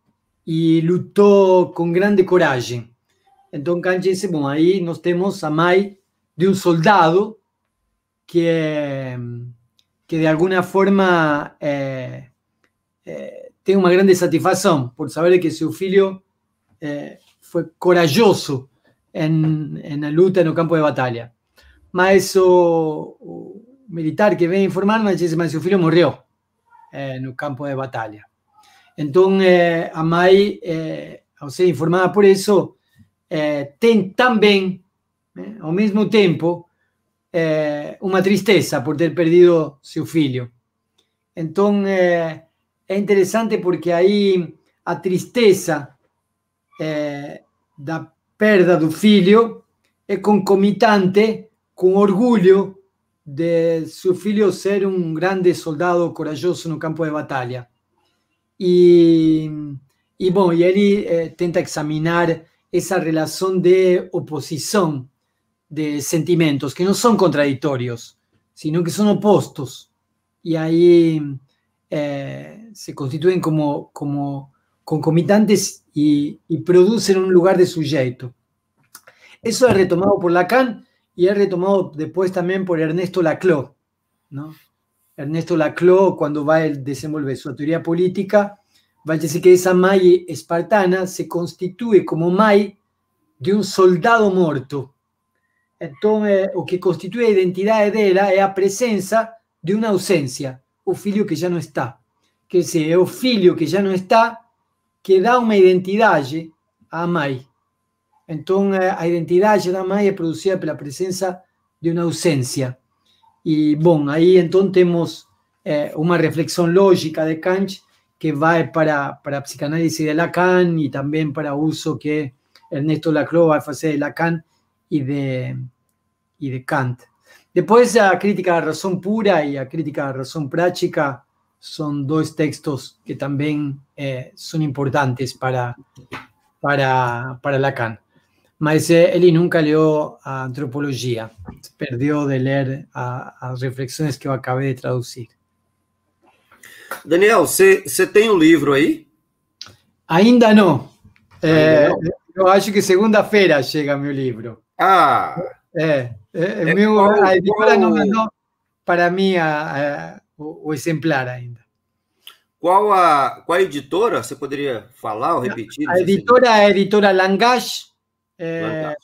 S2: e lutou com grande coragem. Então Kant disse, bom, aí nós temos a mãe de um soldado que, é, que de alguma forma é, é, tem uma grande satisfação por saber que seu filho é, fue corajoso en, en la lucha en el campo de batalla. Mas o, o militar que vem informar nos disse, mas seu filho morreu eh, é, no campo de batalha. Então, é, eh, a mãe, eh, é, ao ser informada por isso, tem também, ao mesmo tempo, uma tristeza por ter perdido seu filho. Então, é, interessante porque aí a tristeza da perda do filio es concomitante con orgullo de su filio ser un grande soldado corajoso no campo de batalla y e bom, e examinar esa relación de oposición de sentimientos que no son contradictorios sino que son opostos. y ahí eh, se constituyen como, como concomitantes y, y en un lugar de sujeto. Eso es retomado por Lacan y es retomado después también por Ernesto Laclau. ¿no? Ernesto Laclau, cuando va a desenvolver su teoría política, va a decir que esa May espartana se constituye como May de un soldado muerto. Entonces, o que constituye identidad de ella es la presencia de una ausencia, o filio que ya no está. que sea ofilio que ya no está que da una identidad a à Entonces, la identidad de da es producida por la presencia de una ausencia. Y e, bon, ahí entonces tenemos eh, una reflexión lógica de Kant que va para, para psicanálisis de Lacan y e también para uso que Ernesto Laclau a hacer de Lacan y e de, y de Kant. Después, la crítica la razón pura y a crítica la razón práctica são dois textos que também é, eh, são importantes para, para, para Lacan. Mas é, ele nunca leu ah, a antropologia, perdeu de ler a, as reflexões que eu acabei de traduzir.
S1: Daniel, você tem o um livro aí?
S2: Ainda não. Eh, Ainda não. Eu acho que segunda-feira chega meu livro. Ah! É, é, é meu, qual, a editora não mandou para mim a o, o exemplar ainda.
S1: Qual a, qual a editora? Você poderia falar ou repetir? A assim? editora
S2: é a editora Langash, é,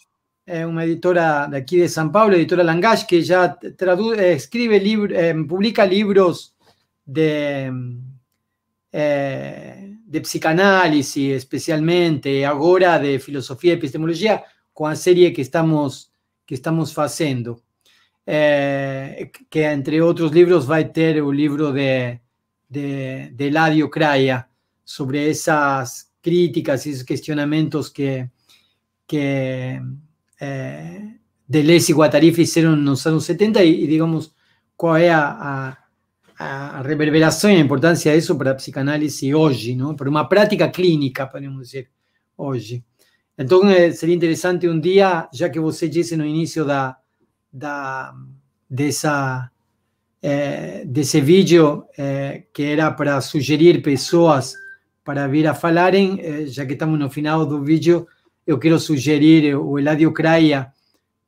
S2: é, uma editora daqui de São Paulo, a editora Langash, que já traduz, é, escreve livro, é, publica livros de, é, de psicanálise, especialmente, agora de filosofia e epistemologia, com a série que estamos, que estamos fazendo. Eh, que entre otros libros va a tener el de, de, de Eladio Craya sobre esas críticas, y cuestionamientos que, que eh, Deleuze e Guattari en los años 70 y digamos, cuál es a, reverberación a la e de eso para la psicanálisis hoy, para una práctica clínica, podemos decir, hoy. Entonces, sería interesante un día, ya que você en no inicio da, eh, de ese de ese vídeo eh, que era para sugerir personas para venir a hablar, ya eh, ya que estamos en el final del vídeo, yo quiero sugerir o Eladio craya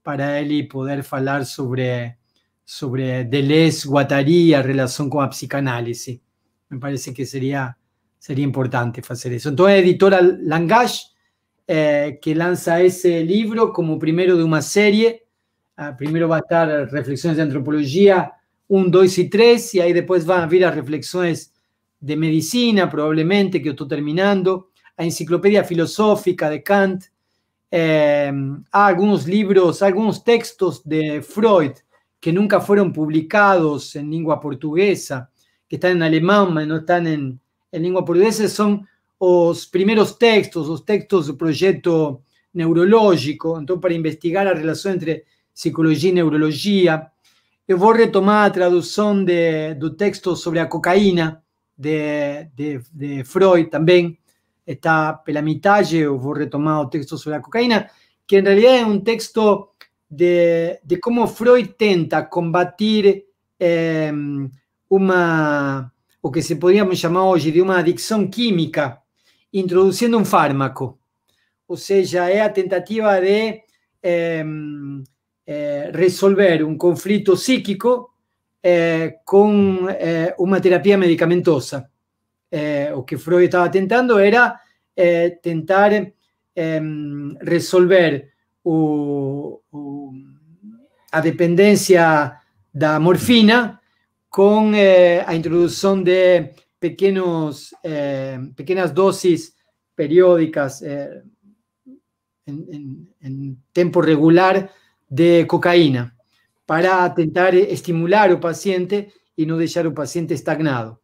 S2: para y poder hablar sobre, sobre Deleuze, Guattari, la relación con la psicanálisis. Me parece que sería sería importante hacer eso. Entonces, la editora Langage, que lanza ese libro como primero de una serie, Ah, primero va a estar reflexiones de antropología 1, 2 y 3, y ahí después van a vir las reflexiones de medicina, probablemente, que yo estoy terminando, a enciclopedia filosófica de Kant, eh, a algunos libros, algunos textos de Freud que nunca fueron publicados en lengua portuguesa, que están en alemán, pero no están en, lengua portuguesa, son los primeros textos, los textos del proyecto neurológico, para investigar la relación entre psicologia e neurologia. Eu vou retomar a tradução de, do texto sobre a cocaína de, de, de Freud também. Está pela metade, eu vou retomar o texto sobre a cocaína, que em realidade é um texto de, de como Freud tenta combater eh, uma, o que se poderíamos chamar hoje de uma adicção química, introduzindo um fármaco. Ou seja, é a tentativa de eh, Eh, resolver un conflicto psíquico eh, con eh, una terapia medicamentosa. lo que Freud estaba intentando era intentar em, resolver o, dependencia a dependencia da morfina con la introducción de pequeñas, pequeñas dosis periódicas en tiempo regular de cocaína para tentar estimular al paciente y no dejar al paciente estagnado.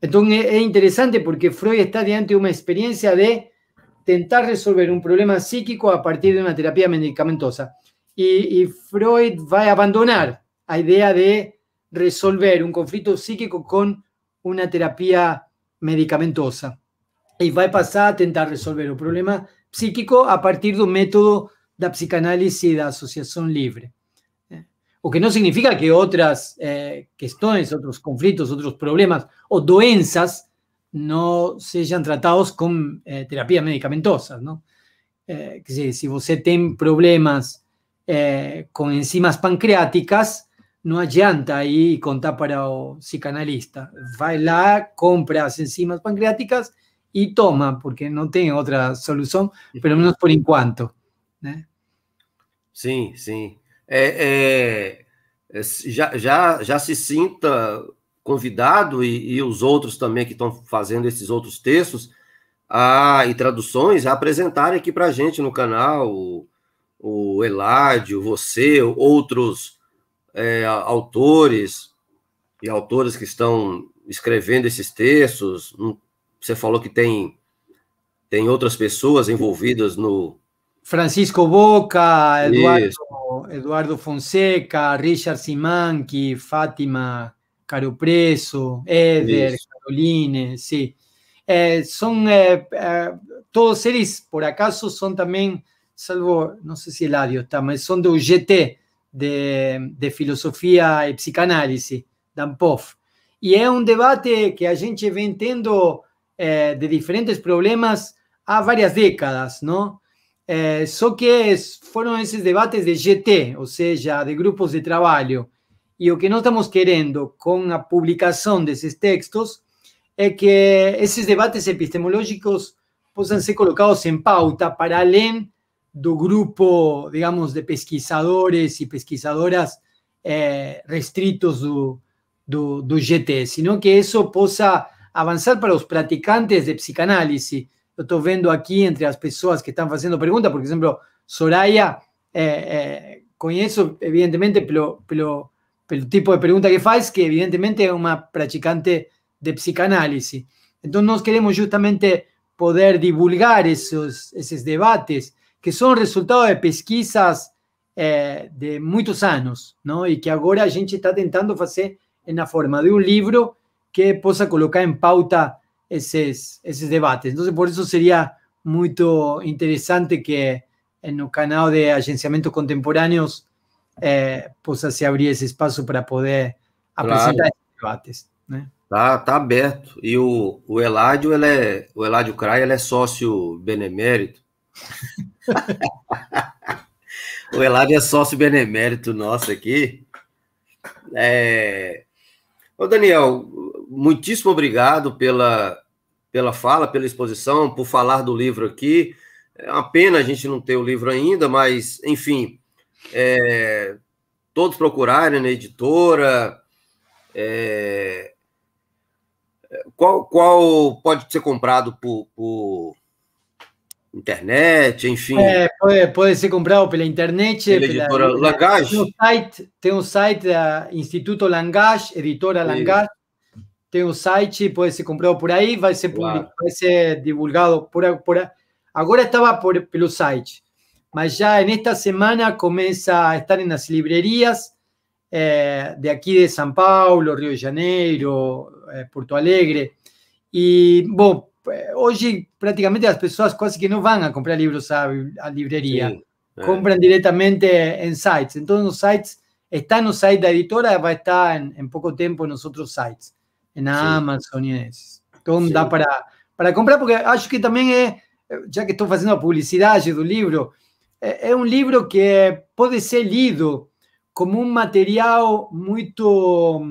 S2: Entonces es interesante porque Freud está diante de una experiencia de intentar resolver un problema psíquico a partir de una terapia medicamentosa. Y, Freud va a abandonar la idea de resolver un conflicto psíquico con una terapia medicamentosa. Y va a pasar a tentar resolver un problema psíquico a partir de un método psicanálisis y da asociación libre. ¿eh? O que no significa que otras eh, cuestiones, otros conflictos, otros otros problemas o doenças no sean tratados con eh, terapias medicamentosas. ¿no? Eh, tiene si problemas eh, con enzimas pancreáticas, no hay llanta y contar para o psicanalista. Va la compra las enzimas pancreáticas y toma, porque no tiene otra solución, pero menos por enquanto.
S1: né? Sim, sim. É, é, é já, já, já se sinta convidado e, e os outros também que estão fazendo esses outros textos a, e traduções a apresentarem aqui para a gente no canal o, o Eládio, você, outros é, autores e autoras que estão escrevendo esses textos. Hum, você falou que tem, tem outras pessoas envolvidas no,
S2: Francisco Boca, Eduardo, Fonseca, Richard Simanqui, Fátima Caropreso, Eder, Caroline, sí. Eh, son eh, eh, todos seres, por acaso, son también, salvo, no sé si el audio está pero son de UGT, de, filosofía y psicanálisis, Dan Poff. Y es un debate que a gente ve tendo de diferentes problemas a varias décadas, ¿no? eh, que fueron esos debates de GT, o sea, de grupos de trabajo, y lo que no estamos con la publicación de esos textos es que esos debates epistemológicos puedan ser colocados en pauta para além do grupo, digamos, de pesquisadores y pesquisadoras eh, restritos do, GT, sino que eso possa avanzar para los practicantes de psicanálisis, Eu estou vendo aqui entre as pessoas que estão fazendo pergunta, por exemplo, Soraya, é, eh, é, eh, conheço evidentemente pelo, pelo, pelo tipo de pergunta que faz, que evidentemente é uma praticante de psicanálise. Então, nós queremos justamente poder divulgar esses, esses debates, que são resultado de pesquisas é, de muitos anos, não? e que agora a gente está tentando fazer na forma de um livro que possa colocar em pauta esses, esses debates. Então, por isso seria muito interessante que no canal de agenciamentos contemporâneos eh, possa se abrir esse espaço para poder claro. apresentar esses debates. Né?
S1: Tá, tá aberto. E o, o Eládio, ele é, o Eládio Craia, ele é sócio benemérito. o Eládio é sócio benemérito nosso aqui. É, Ô Daniel, muitíssimo obrigado pela, pela fala, pela exposição, por falar do livro aqui. É uma pena a gente não ter o livro ainda, mas, enfim, é, todos procurarem na né, editora. É, é, qual, qual pode ser comprado por, por, internet, enfim. É, pode, pode
S2: comprado pela internet. Pela editora pela, Langage. Tem um site, tem um site da Instituto Langage, editora Langage. Isso. Tem um site, pode ser comprado por aí, vai ser, claro. vai ser divulgado por, por agora estava por, pelo site, mas já nesta semana começa a estar nas livrarias é, eh, de aqui de São Paulo, Rio de Janeiro, é, Porto Alegre. E, bom, eh, hoje praticamente as pessoas quase que não vão a comprar livros à, à livraria. Sim, é. Eh. Compram diretamente em sites. Então, os sites, está no site da editora, vai estar em, em pouco tempo nos outros sites, na Sim. Amazon e nesses. Então, Sim. dá para, para comprar, porque acho que também é, já que estou fazendo a publicidade do livro, é, é um livro que pode ser lido como um material muito,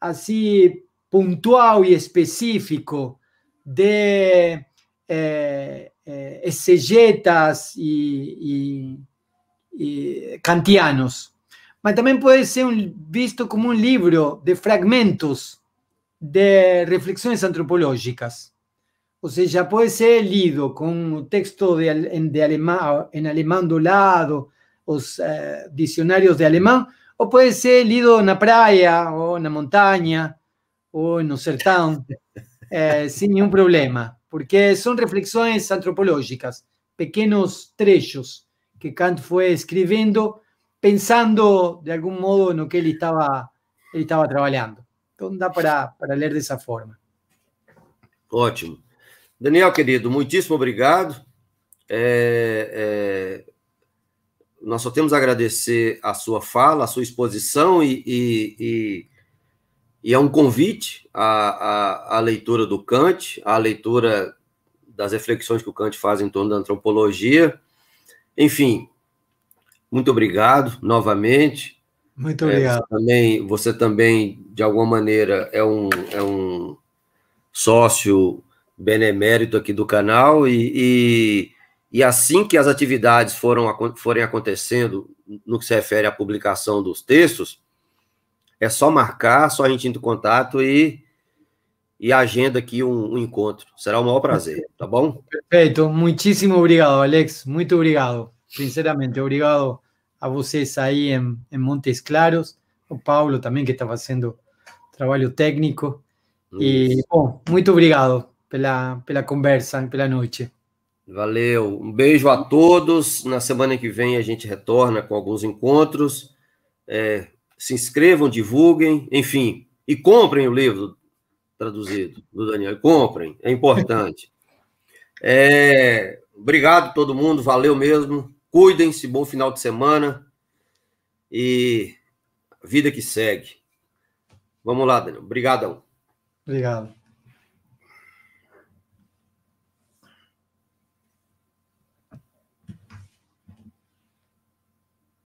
S2: assim, pontual e específico de eh, eh y, kantianos, pero también puede ser visto como un libro de fragmentos de reflexiones antropológicas. O sea, puede ser lido con un texto de, en, alemán, en alemán do lado, los diccionarios de alemán, o puede ser lido en la playa, o en la montaña, o en un sertão. é, sem nenhum problema, porque são reflexões antropológicas, pequenos trechos que Kant foi escrevendo, pensando de algum modo no que ele estava ele estava trabalhando. Então dá para, para ler dessa
S1: forma. Ótimo. Daniel, querido, muitíssimo obrigado. É, é, nós só temos a agradecer a sua fala, a sua exposição e, e, e e é um convite à, à, à leitura do Kant, à leitura das reflexões que o Kant faz em torno da antropologia. Enfim, muito obrigado novamente. Muito é, obrigado. É, você, também, você também, de alguma maneira, é um, é um sócio benemérito aqui do canal e, e, e assim que as atividades foram, forem acontecendo no que se refere à publicação dos textos, é só marcar, só a gente entra em contato e, e agenda aqui um, um encontro. Será o maior prazer, tá bom?
S2: Perfeito. Muitíssimo obrigado, Alex. Muito obrigado. Sinceramente, obrigado a vocês aí em, em Montes Claros, o Paulo também, que está fazendo trabalho técnico. E, bom, muito obrigado pela, pela conversa e pela noite.
S1: Valeu, um beijo a todos. Na semana que vem a gente retorna com alguns encontros. É, se inscrevam, divulguem, enfim, e comprem o livro traduzido do Daniel. Comprem, é importante. É, obrigado todo mundo, valeu mesmo. Cuidem-se, bom final de semana e vida que segue. Vamos lá, Daniel. Obrigadão.
S2: Obrigado.